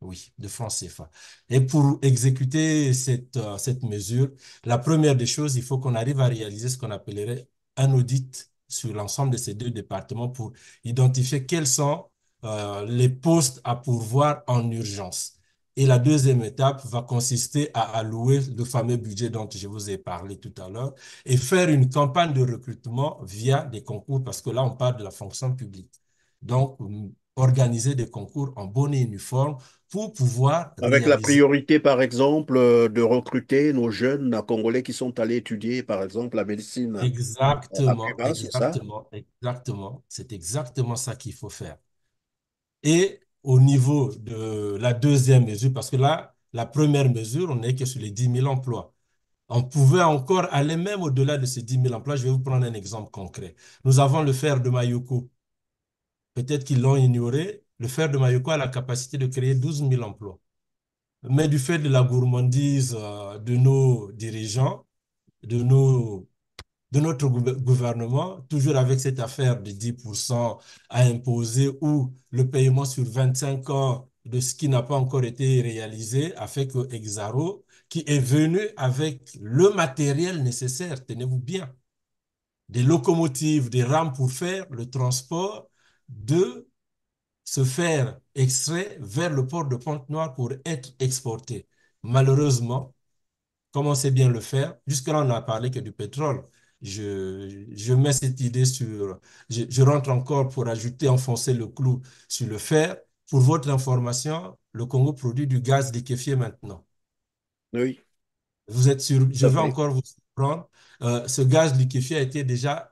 Oui, de francs CFA. Et pour exécuter cette, euh, cette mesure, la première des choses, il faut qu'on arrive à réaliser ce qu'on appellerait un audit sur l'ensemble de ces deux départements pour identifier quels sont euh, les postes à pourvoir en urgence. Et la deuxième étape va consister à allouer le fameux budget dont je vous ai parlé tout à l'heure et faire une campagne de recrutement via des concours, parce que là, on parle de la fonction publique. Donc, organiser des concours en bonne et uniforme pour pouvoir... Avec la priorité, par exemple, euh, de recruter nos jeunes Congolais qui sont allés étudier, par exemple, la médecine. exactement, exactement. C'est exactement ça qu'il faut faire. Et au niveau de la deuxième mesure, parce que là, la première mesure, on n'est que sur les 10 000 emplois. On pouvait encore aller même au-delà de ces 10 000 emplois. Je vais vous prendre un exemple concret. Nous avons le fer de Mayuko Peut-être qu'ils l'ont ignoré. Le fer de Mayoko a la capacité de créer 12 000 emplois. Mais du fait de la gourmandise euh, de nos dirigeants, de nos de notre gouvernement, toujours avec cette affaire de 10% à imposer ou le paiement sur 25 ans de ce qui n'a pas encore été réalisé a fait que Exaro, qui est venu avec le matériel nécessaire, tenez-vous bien, des locomotives, des rames pour faire le transport de se faire extrait vers le port de Pointe-Noire pour être exporté. Malheureusement, comment on sait bien le faire, jusque-là on n'a parlé que du pétrole, je, mets cette idée sur, je, rentre encore pour ajouter, enfoncer le clou sur le fer. Pour votre information, le Congo produit du gaz liquéfié maintenant. Oui. Vous êtes je vais encore vous surprendre. Euh, ce gaz liquéfié a été déjà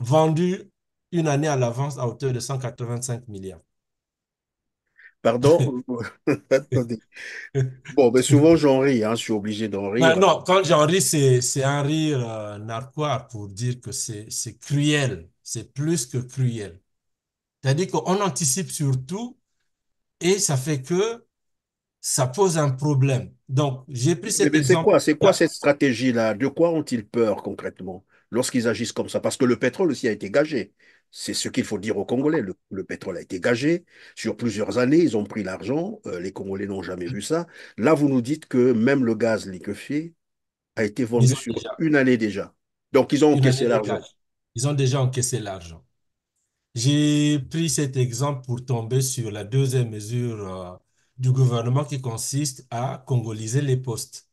vendu une année à l'avance à hauteur de 185 milliards. Pardon? Bon, mais ben, souvent j'en ris, hein, je suis obligé d'en rire. Bah, non, quand j'en ris, c'est un rire euh, narquois pour dire que c'est cruel, c'est plus que cruel. C'est-à-dire qu'on anticipe sur tout et ça fait que ça pose un problème. Donc, j'ai pris cet mais C'est quoi, quoi ah. cette stratégie-là? De quoi ont-ils peur concrètement lorsqu'ils agissent comme ça? Parce que le pétrole aussi a été gagé. C'est ce qu'il faut dire aux Congolais. Le, pétrole a été gagé sur plusieurs années. Ils ont pris l'argent. Euh, les Congolais n'ont jamais vu ça. Là, vous nous dites que même le gaz liquéfié a été vendu sur une année déjà. Donc, ils ont encaissé l'argent. Ils ont déjà encaissé l'argent. J'ai pris cet exemple pour tomber sur la deuxième mesure euh, du gouvernement qui consiste à congoliser les postes.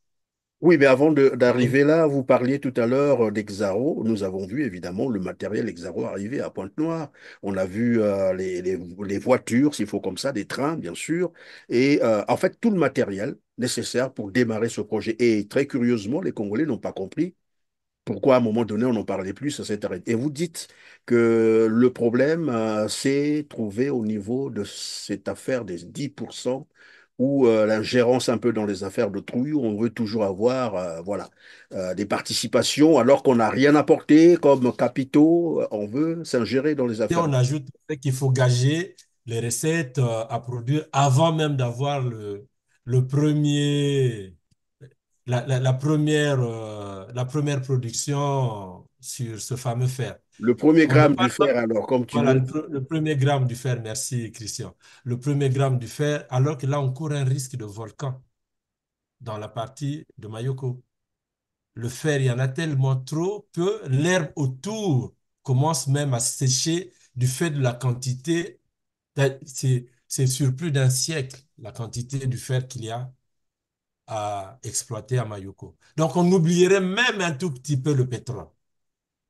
Oui, mais avant d'arriver là, vous parliez tout à l'heure euh, d'Exaro. Nous avons vu évidemment le matériel Exaro arriver à Pointe-Noire. On a vu euh, les, voitures, s'il faut comme ça, des trains, bien sûr. Et euh, en fait, tout le matériel nécessaire pour démarrer ce projet. Et très curieusement, les Congolais n'ont pas compris pourquoi à un moment donné on n'en parlait plus, ça s'est arrêté. Et vous dites que le problème s'est trouvé au niveau de cette affaire des 10% ou euh, l'ingérence un peu dans les affaires de où on veut toujours avoir euh, voilà, euh, des participations alors qu'on n'a rien apporté comme capitaux, on veut s'ingérer dans les affaires. on ajoute qu'il faut gager les recettes à produire avant même d'avoir le, premier, première, la première production sur ce fameux fer. Le premier gramme du fer, alors, comme tu l'as le, le, premier gramme du fer, merci Christian. Le premier gramme du fer, alors que là, on court un risque de volcan dans la partie de Mayoko. Le fer, il y en a tellement trop que l'herbe autour commence même à sécher du fait de la quantité. C'est sur plus d'un siècle la quantité du fer qu'il y a à exploiter à Mayoko. Donc, on oublierait même un tout petit peu le pétrole.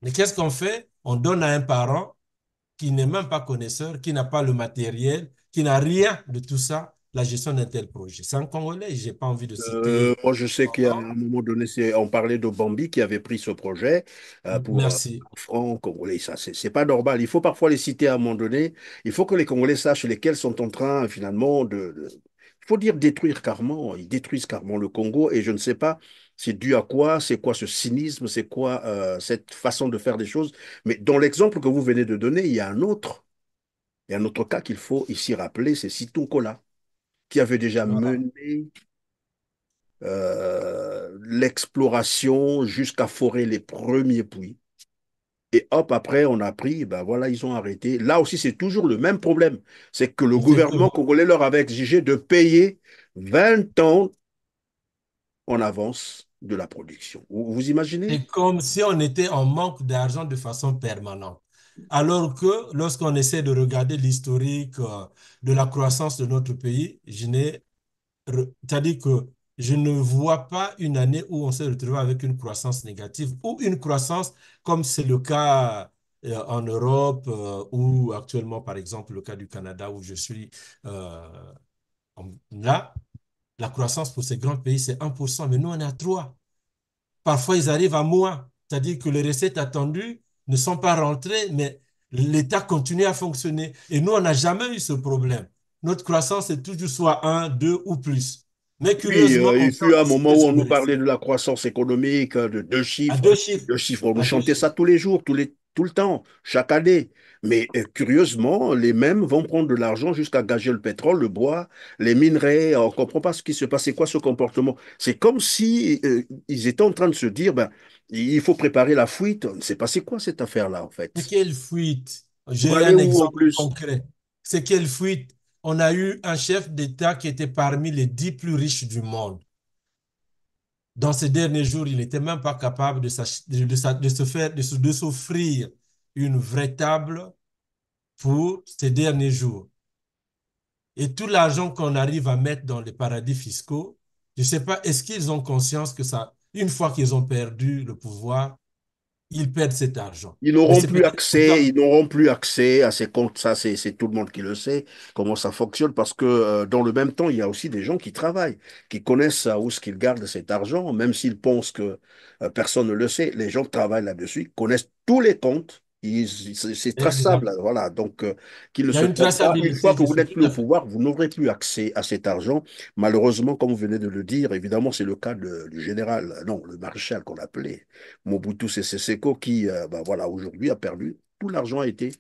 Mais qu'est-ce qu'on fait On donne à un parent qui n'est même pas connaisseur, qui n'a pas le matériel, qui n'a rien de tout ça, la gestion d'un tel projet. C'est un Congolais, je n'ai pas envie de euh, citer. moi, je sais qu'à un moment donné, on parlait de Bambi qui avait pris ce projet euh, pour Merci. congolais. Ça, c'est pas normal. Il faut parfois les citer à un moment donné. Il faut que les Congolais sachent lesquels sont en train, finalement, de. Il faut dire détruire carrément. Ils détruisent carrément le Congo et je ne sais pas c'est dû à quoi C'est quoi ce cynisme C'est quoi euh, cette façon de faire des choses Mais dans l'exemple que vous venez de donner, il y a un autre, il y a un autre cas qu'il faut ici rappeler, c'est Siton qui avait déjà mené euh, l'exploration jusqu'à forer les premiers puits. Et hop, après, on a pris, ben voilà, ils ont arrêté. Là aussi, c'est toujours le même problème. C'est que le gouvernement congolais leur avait exigé de payer 20 ans en avance de la production. Vous, imaginez C'est comme si on était en manque d'argent de façon permanente. Alors que lorsqu'on essaie de regarder l'historique euh, de la croissance de notre pays, je n'ai, c'est-à-dire que je ne vois pas une année où on s'est retrouvé avec une croissance négative ou une croissance comme c'est le cas euh, en Europe euh, ou actuellement, par exemple, le cas du Canada où je suis là. La croissance pour ces grands pays, c'est 1%, mais nous, on est à 3. Parfois, ils arrivent à moins, c'est-à-dire que les recettes attendues ne sont pas rentrées, mais l'État continue à fonctionner. Et nous, on n'a jamais eu ce problème. Notre croissance est toujours soit 1, 2 ou plus. Mais curieusement, euh, il fut un moment où on nous parlait de la croissance économique hein, de deux chiffres. de deux chiffres. On nous chantait ça tous les jours, tous les, tout le temps, chaque année. Mais euh, curieusement, les mêmes vont prendre de l'argent jusqu'à gager le pétrole, le bois, les minerais. On ne comprend pas ce qui se passe. C'est quoi ce comportement C'est comme si euh, ils étaient en train de se dire, ben, il faut préparer la fuite. On ne sait pas c'est quoi cette affaire-là, en fait. Quelle fuite J'ai un exemple concret. C'est quelle fuite On a eu un chef d'État qui était parmi les dix plus riches du monde. Dans ces derniers jours, il n'était même pas capable de, de, se faire, de s'offrir une vraie table pour ces derniers jours. Et tout l'argent qu'on arrive à mettre dans les paradis fiscaux, je ne sais pas, est-ce qu'ils ont conscience que ça, une fois qu'ils ont perdu le pouvoir, ils perdent cet argent. Ils n'auront plus accès, ils n'auront plus accès à ces comptes. Ça, c'est tout le monde qui le sait comment ça fonctionne, parce que euh, dans le même temps, il y a aussi des gens qui travaillent, qui connaissent où ce qu'ils gardent cet argent, même s'ils pensent que euh, personne ne le sait. Les gens travaillent là-dessus, connaissent tous les comptes c'est traçable, voilà. Donc, euh, qu'il ne une, fois que vous n'êtes plus au pouvoir, vous n'aurez plus accès à cet argent. Malheureusement, comme vous venez de le dire, évidemment, c'est le cas du général, non, le maréchal qu'on appelait, Mobutu Sese Seko, qui, euh, bah, voilà, aujourd'hui a perdu. Tout l'argent a été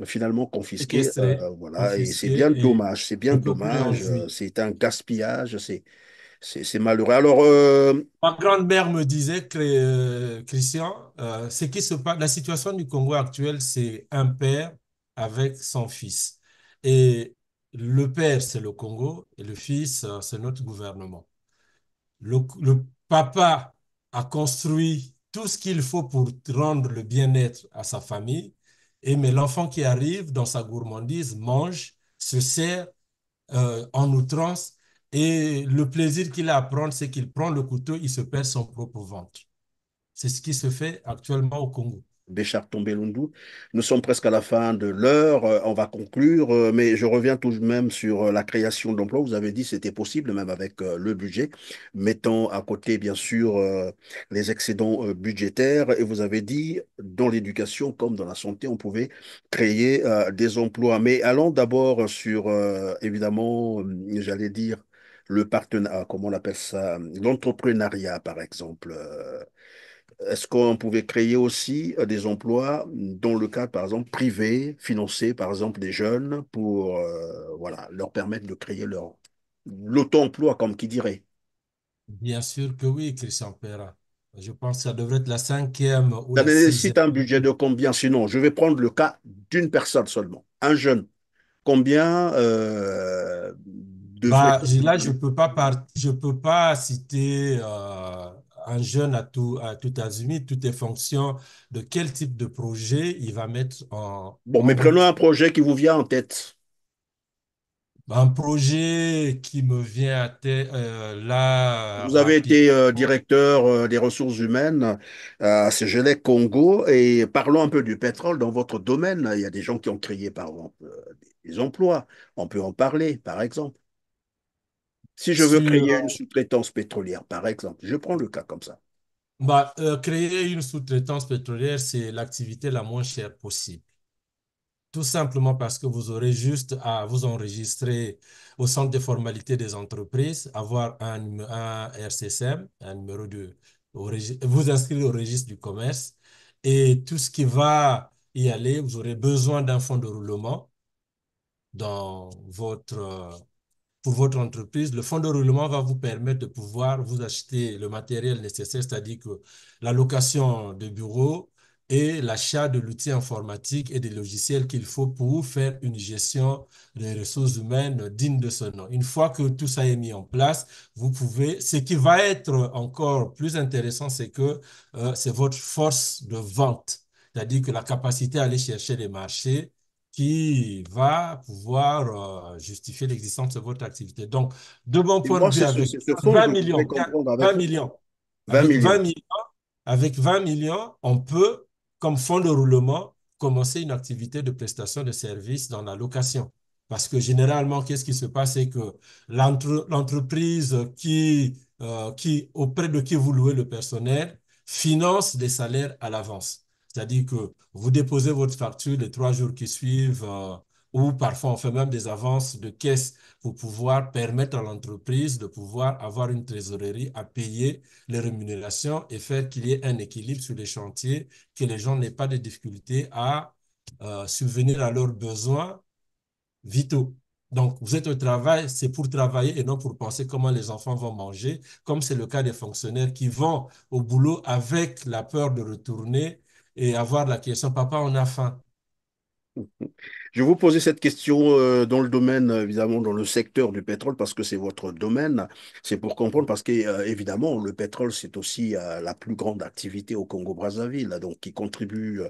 euh, finalement confisqué. voilà, et c'est bien dommage. C'est bien dommage. C'est un gaspillage. C'est c'est malheureux. Alors, euh, Ma grand-mère me disait, que, euh, Christian, euh, qui se passe, la situation du Congo actuel, c'est un père avec son fils. Et le père, c'est le Congo, et le fils, c'est notre gouvernement. Le, papa a construit tout ce qu'il faut pour rendre le bien-être à sa famille, et mais l'enfant qui arrive dans sa gourmandise mange, se sert en outrance, et le plaisir qu'il a à prendre, c'est qu'il prend le couteau, il se perd son propre ventre. C'est ce qui se fait actuellement au Congo. Béchard Tombelundu. Nous sommes presque à la fin de l'heure, euh, on va conclure, euh, mais je reviens tout de même sur euh, la création d'emplois. Vous avez dit que c'était possible même avec le budget, mettant à côté bien sûr les excédents budgétaires. Et vous avez dit dans l'éducation comme dans la santé, on pouvait créer des emplois. Mais allons d'abord sur évidemment, j'allais dire le partenariat, ah, comment on appelle ça, l'entrepreneuriat, par exemple. Euh, est-ce qu'on pouvait créer aussi euh, des emplois dans le cadre, par exemple, privé, financé, par exemple, des jeunes pour euh, voilà, leur permettre de créer leur l'auto-emploi, comme qui dirait Bien sûr que oui, Christian Perra. Je pense que ça devrait être la cinquième ou ça nécessite un budget de combien Sinon, je vais prendre le cas d'une personne seulement, un jeune. Combien bah, là, je peux peux pas citer euh, un jeune à tout à tout azimut, tout est fonction de quel type de projet il va mettre en. Bon, mais prenons un projet qui vous vient en tête. Un projet qui me vient à tête euh, là. Vous avez été euh, directeur des ressources humaines à Cegelec Congo et parlons un peu du pétrole dans votre domaine. Il y a des gens qui ont créé par exemple des emplois. On peut en parler, par exemple. Si je veux créer une sous-traitance pétrolière, par exemple, je prends le cas comme ça. Bah, euh, créer une sous-traitance pétrolière, c'est l'activité la moins chère possible. Tout simplement parce que vous aurez juste à vous enregistrer au centre de formalités des entreprises, avoir un, RCSM, un numéro de, vous inscrire au registre du commerce et tout ce qui va y aller, vous aurez besoin d'un fonds de roulement dans votre euh, pour votre entreprise, le fonds de roulement va vous permettre de pouvoir vous acheter le matériel nécessaire, c'est-à-dire que la location de bureaux et l'achat de l'outil informatique et des logiciels qu'il faut pour faire une gestion des ressources humaines digne de ce nom. Une fois que tout ça est mis en place, vous pouvez, ce qui va être encore plus intéressant, c'est que euh, c'est votre force de vente, c'est-à-dire que la capacité à aller chercher les marchés, qui va pouvoir euh, justifier l'existence de votre activité. Donc, de mon point de vue, avec, 20, millions, 20 millions, 20 millions, on peut, comme fonds de roulement, commencer une activité de prestation de services dans la location. Parce que généralement, qu'est-ce qui se passe, c'est que l'entreprise qui, euh, qui, auprès de qui vous louez le personnel finance des salaires à l'avance. C'est-à-dire que vous déposez votre facture les trois jours qui suivent, euh, ou parfois on fait même des avances de caisse pour pouvoir permettre à l'entreprise de pouvoir avoir une trésorerie à payer les rémunérations et faire qu'il y ait un équilibre sur les chantiers, que les gens n'aient pas de difficultés à euh, subvenir à leurs besoins vitaux. Donc, vous êtes au travail, c'est pour travailler et non pour penser comment les enfants vont manger, comme c'est le cas des fonctionnaires qui vont au boulot avec la peur de retourner et avoir la question, papa, on a faim. Je vais vous poser cette question euh, dans le domaine, évidemment, dans le secteur du pétrole, parce que c'est votre domaine. C'est pour comprendre, parce que, euh, évidemment, le pétrole, c'est aussi euh, la plus grande activité au Congo-Brazzaville, donc qui contribue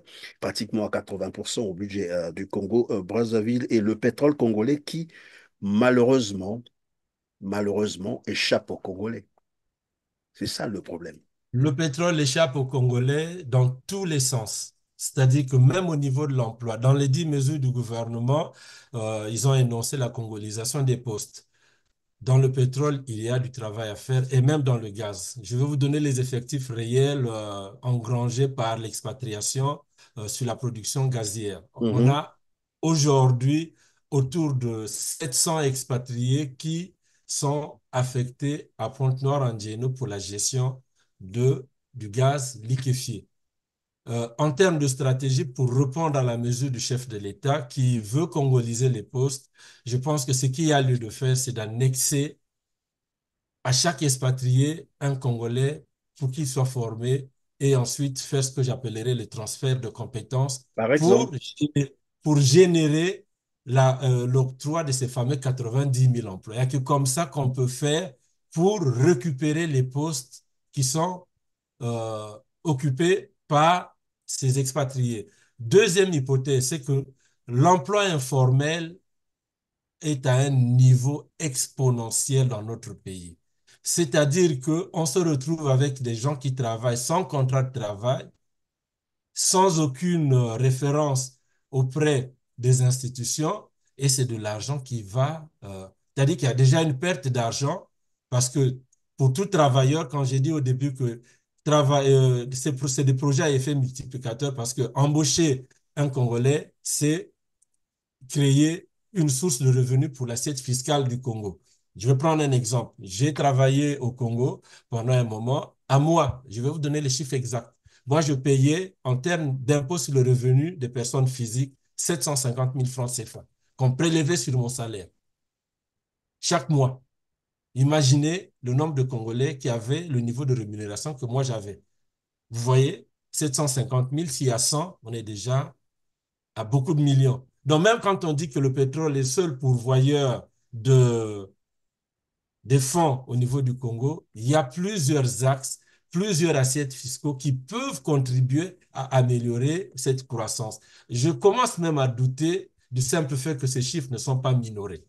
pratiquement à 80% au budget du Congo-Brazzaville, et le pétrole congolais qui, malheureusement, malheureusement, échappe aux Congolais. C'est ça le problème le pétrole échappe aux Congolais dans tous les sens. C'est-à-dire que même au niveau de l'emploi, dans les dix mesures du gouvernement, euh, ils ont énoncé la congolisation des postes. Dans le pétrole, il y a du travail à faire et même dans le gaz. Je vais vous donner les effectifs réels euh, engrangés par l'expatriation euh, sur la production gazière. Mm-hmm. On a aujourd'hui autour de 700 expatriés qui sont affectés à Pointe-Noire en pour la gestion de, du gaz liquéfié. Euh, en termes de stratégie, pour reprendre à la mesure du chef de l'État qui veut congoliser les postes, je pense que ce qu'il y a lieu de faire, c'est d'annexer à chaque expatrié un Congolais pour qu'il soit formé et ensuite faire ce que j'appellerais le transfert de compétences Pour, pour générer euh, l'octroi de ces fameux 90 000 emplois. Il n'y a que comme ça qu'on peut faire pour récupérer les postes qui sont euh, occupés par ces expatriés. Deuxième hypothèse, c'est que l'emploi informel est à un niveau exponentiel dans notre pays. C'est-à-dire qu'on se retrouve avec des gens qui travaillent sans contrat de travail, sans aucune euh, référence auprès des institutions, et c'est de l'argent qui va... Euh, c'est-à-dire qu'il y a déjà une perte d'argent parce que pour tout travailleur, quand j'ai dit au début que euh, c'est des projets à effet multiplicateur, parce que embaucher un Congolais, c'est créer une source de revenus pour l'assiette fiscale du Congo. Je vais prendre un exemple. J'ai travaillé au Congo pendant un moment. À moi, je vais vous donner les chiffres exacts. Moi, je payais en termes d'impôt sur le revenu des personnes physiques 750 000 francs CFA qu'on prélevait sur mon salaire chaque mois. Imaginez le nombre de Congolais qui avaient le niveau de rémunération que moi j'avais. Vous voyez, 750 000, s'il y a 100, on est déjà à beaucoup de millions. Donc même quand on dit que le pétrole est seul pourvoyeur de, des fonds au niveau du Congo, il y a plusieurs axes, plusieurs assiettes fiscaux qui peuvent contribuer à améliorer cette croissance. Je commence même à douter du simple fait que ces chiffres ne sont pas minorés.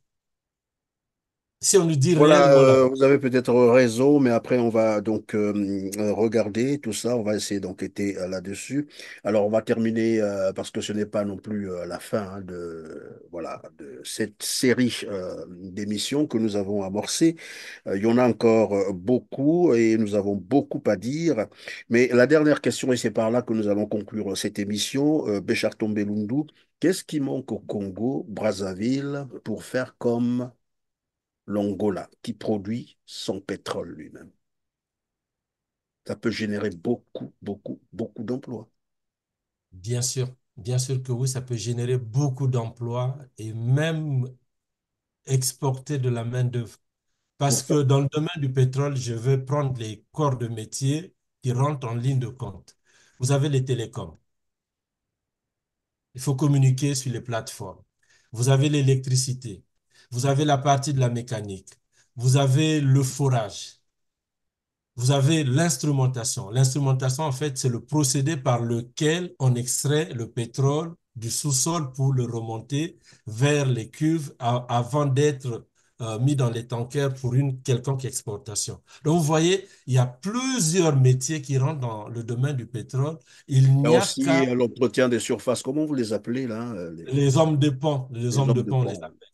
Si on nous dit voilà, euh, vous avez peut-être raison, mais après on va donc euh, regarder tout ça, on va essayer d'enquêter euh, là-dessus. Alors on va terminer parce que ce n'est pas non plus la fin hein, de voilà de cette série d'émissions que nous avons amorcée. il y en a encore beaucoup et nous avons beaucoup à dire. Mais la dernière question et c'est par là que nous allons conclure cette émission. Béchar Tombelundu, qu'est-ce qui manque au Congo Brazzaville pour faire comme l'Angola, qui produit son pétrole lui-même. Ça peut générer beaucoup, beaucoup, beaucoup d'emplois. Bien sûr, bien sûr que oui, ça peut générer beaucoup d'emplois et même exporter de la main-d'œuvre. Parce que dans le domaine du pétrole, je veux prendre les corps de métier qui rentrent en ligne de compte. Vous avez les télécoms. Il faut communiquer sur les plateformes. Vous avez l'électricité. Vous avez la partie de la mécanique. Vous avez le forage. Vous avez l'instrumentation. L'instrumentation, en fait, c'est le procédé par lequel on extrait le pétrole du sous-sol pour le remonter vers les cuves avant d'être euh, mis dans les tankers pour une quelconque exportation. Donc, vous voyez, il y a plusieurs métiers qui rentrent dans le domaine du pétrole. Il y a, aussi l'entretien des surfaces. Comment vous les appelez là euh, les... hommes de pont. Les, hommes, de pont,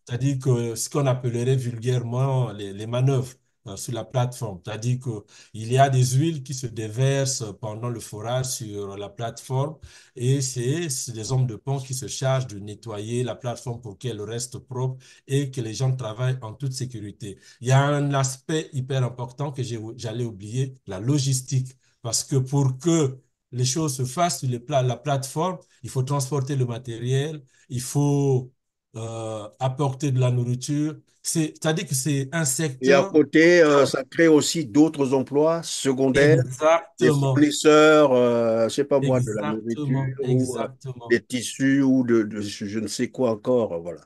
C'est-à-dire que ce qu'on appellerait vulgairement les manœuvres. Euh, sur la plateforme. C'est-à-dire qu'il y a des huiles qui se déversent pendant le forage sur la plateforme et c'est des hommes de pompe qui se chargent de nettoyer la plateforme pour qu'elle reste propre et que les gens travaillent en toute sécurité. Il y a un aspect hyper important que j'allais oublier, la logistique. Parce que pour que les choses se fassent sur la plateforme, il faut transporter le matériel, il faut euh, apporter de la nourriture, c'est-à-dire que c'est un secteur. Et à côté, euh, ça crée aussi d'autres emplois secondaires. Exactement. Des euh, je ne sais pas moi, de la nourriture, euh, des tissus ou de, je ne sais quoi encore. Voilà.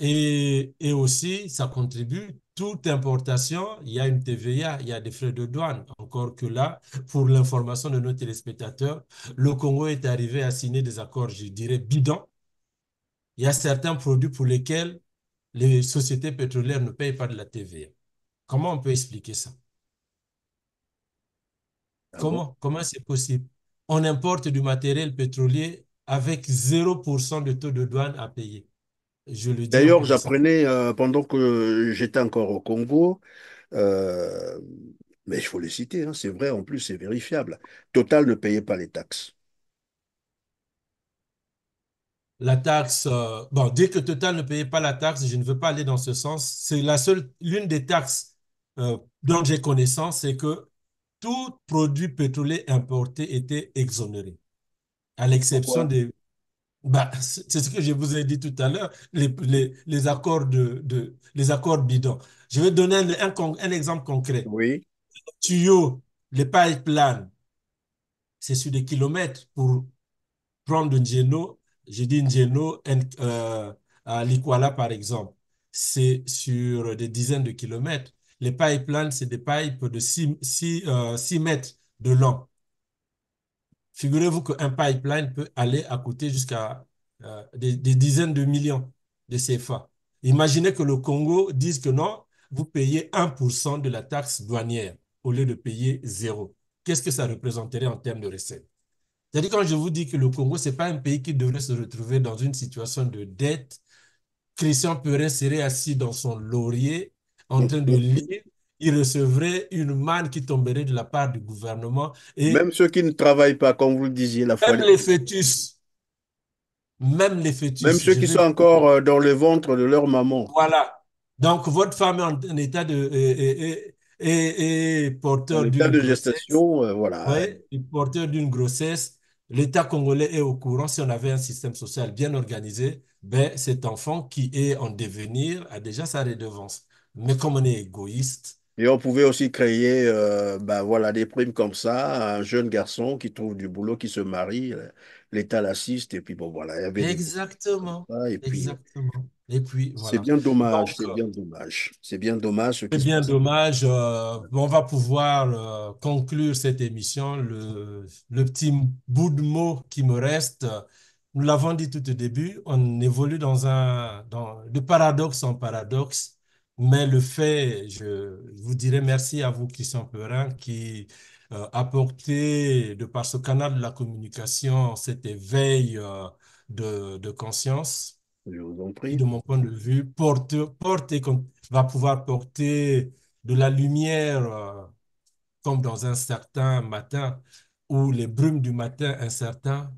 Et, et aussi, ça contribue toute importation, il y a une TVA, il y a des frais de douane. Encore que là, pour l'information de nos téléspectateurs, le Congo est arrivé à signer des accords, je dirais, bidons. Il y a certains produits pour lesquels les sociétés pétrolières ne payent pas de la TVA. Comment on peut expliquer ça ah Comment Comment c'est possible On importe du matériel pétrolier avec 0% de taux de douane à payer. Je le D'ailleurs, j'apprenais euh, pendant que j'étais encore au Congo, euh, mais il faut le citer, hein, c'est vrai, en plus c'est vérifiable. Total ne payait pas les taxes la taxe, euh, bon, dès que Total ne payait pas la taxe, je ne veux pas aller dans ce sens. C'est la seule, l'une des taxes euh, dont j'ai connaissance, c'est que tout produit pétrolier importé était exonéré, à l'exception des. Bah, c'est ce que je vous ai dit tout à l'heure, les, accords de, les accords bidons. Je vais donner un, exemple concret. Oui. Les les pipelines, c'est sur des kilomètres pour prendre de Geno j'ai dit Ngeno, euh, à Likwala, par exemple, c'est sur des dizaines de kilomètres. Les pipelines, c'est des pipes de 6, euh, mètres de long. Figurez-vous qu'un pipeline peut aller à côté jusqu'à euh, des, des, dizaines de millions de CFA. Imaginez que le Congo dise que non, vous payez 1% de la taxe douanière au lieu de payer zéro. Qu'est-ce que ça représenterait en termes de recettes c'est-à-dire quand je vous dis que le Congo, ce n'est pas un pays qui devrait se retrouver dans une situation de dette, Christian Perret serait assis dans son laurier en train de mm-hmm. lire, il recevrait une manne qui tomberait de la part du gouvernement. Et même ceux qui ne travaillent pas, comme vous le disiez la fois. Même les fœtus. Même les fœtus. Même ceux qui sont encore euh, dans le ventre de leur maman. Voilà. Donc, votre femme est en, état de. Et, euh, euh, et, porteur d'une. de gestation, voilà. porteur d'une grossesse. L'État congolais est au courant, si on avait un système social bien organisé, ben, cet enfant qui est en devenir a déjà sa redevance. Mais comme on est égoïste, et on pouvait aussi créer euh, ben voilà, des primes comme ça, un jeune garçon qui trouve du boulot, qui se marie, euh, l'État l'assiste, et puis bon, voilà. y Exactement. Euh, Exactement. C'est bien dommage, c'est bien dommage. C'est bien dommage. bien euh, dommage. on va pouvoir euh, conclure cette émission. Le, petit bout de mot qui me reste, nous l'avons dit tout au début, on évolue dans un, dans, de paradoxe en paradoxe. Mais le fait, je, vous dirais merci à vous, Christian Perrin, qui euh, a apportez, de par ce canal de la communication, cet éveil de conscience je vous en prie. De mon point de vue, porte, porte va pouvoir porter de la lumière euh, comme dans un certain matin où les brumes du matin incertain,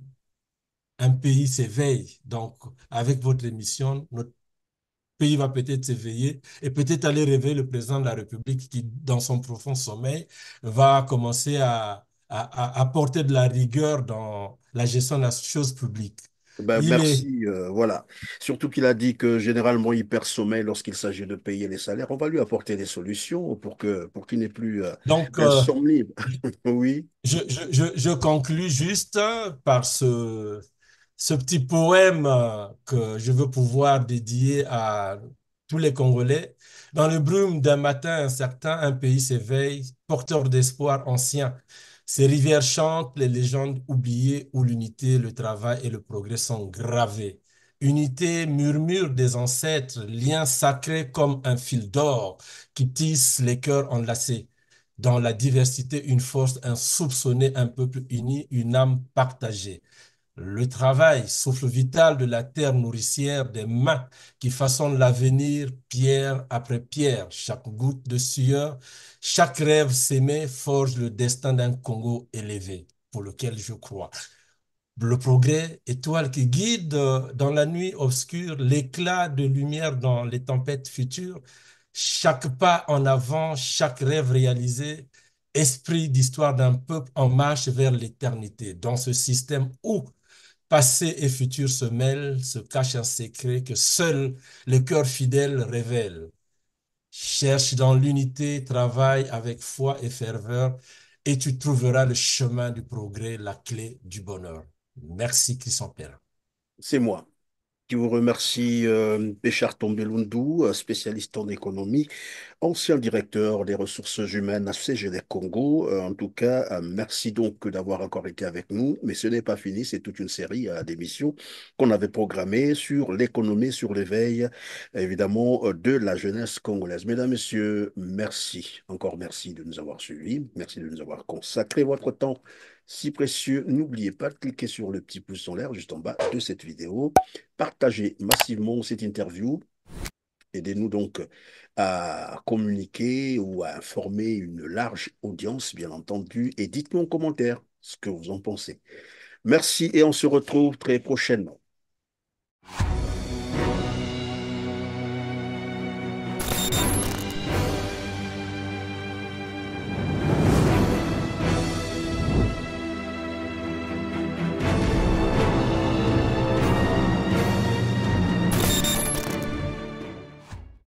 un pays s'éveille. Donc, avec votre émission, notre pays va peut-être s'éveiller et peut-être aller réveiller le président de la République qui, dans son profond sommeil, va commencer à, à, à apporter de la rigueur dans la gestion de la chose publique. Ben, merci, euh, voilà. Surtout qu'il a dit que généralement il perd sommeil lorsqu'il s'agit de payer les salaires. On va lui apporter des solutions pour que pour qu'il n'ait plus euh, Donc, euh, libre. oui. Je, je, conclus juste par ce, ce petit poème euh, que je veux pouvoir dédier à tous les Congolais. Dans le brume d'un matin incertain, un pays s'éveille, porteur d'espoir ancien. Ces rivières chantent les légendes oubliées où l'unité, le travail et le progrès sont gravés. Unité murmure des ancêtres, lien sacré comme un fil d'or qui tisse les cœurs enlacés. Dans la diversité, une force insoupçonnée, un peuple uni, une âme partagée le travail, souffle vital de la terre nourricière des mains qui façonnent l'avenir pierre après pierre. Chaque goutte de sueur, chaque rêve sémé forge le destin d'un Congo élevé pour lequel je crois. Le progrès, étoile qui guide euh, dans la nuit obscure, l'éclat de lumière dans les tempêtes futures, chaque pas en avant, chaque rêve réalisé, esprit d'histoire d'un peuple en marche vers l'éternité, dans ce système où Passé et futur se mêlent, se cachent un secret que seul le cœur fidèle révèle. Cherche dans l'unité, travaille avec foi et ferveur, et tu trouveras le chemin du progrès, la clé du bonheur. Merci, Christ Père. C'est moi. Je vous remercie, euh, Béchard spécialiste en économie, ancien directeur des ressources humaines à CGD Congo. Euh, en tout cas, euh, merci donc d'avoir encore été avec nous. Mais ce n'est pas fini, c'est toute une série euh, d'émissions qu'on avait programmées sur l'économie, sur l'éveil, évidemment, de la jeunesse congolaise. Mesdames, Messieurs, merci, encore merci de nous avoir suivis, merci de nous avoir consacré votre temps. Si précieux, n'oubliez pas de cliquer sur le petit pouce en l'air juste en bas de cette vidéo. Partagez massivement cette interview. Aidez-nous donc à communiquer ou à informer une large audience, bien entendu. Et dites-nous en commentaire ce que vous en pensez. Merci et on se retrouve très prochainement.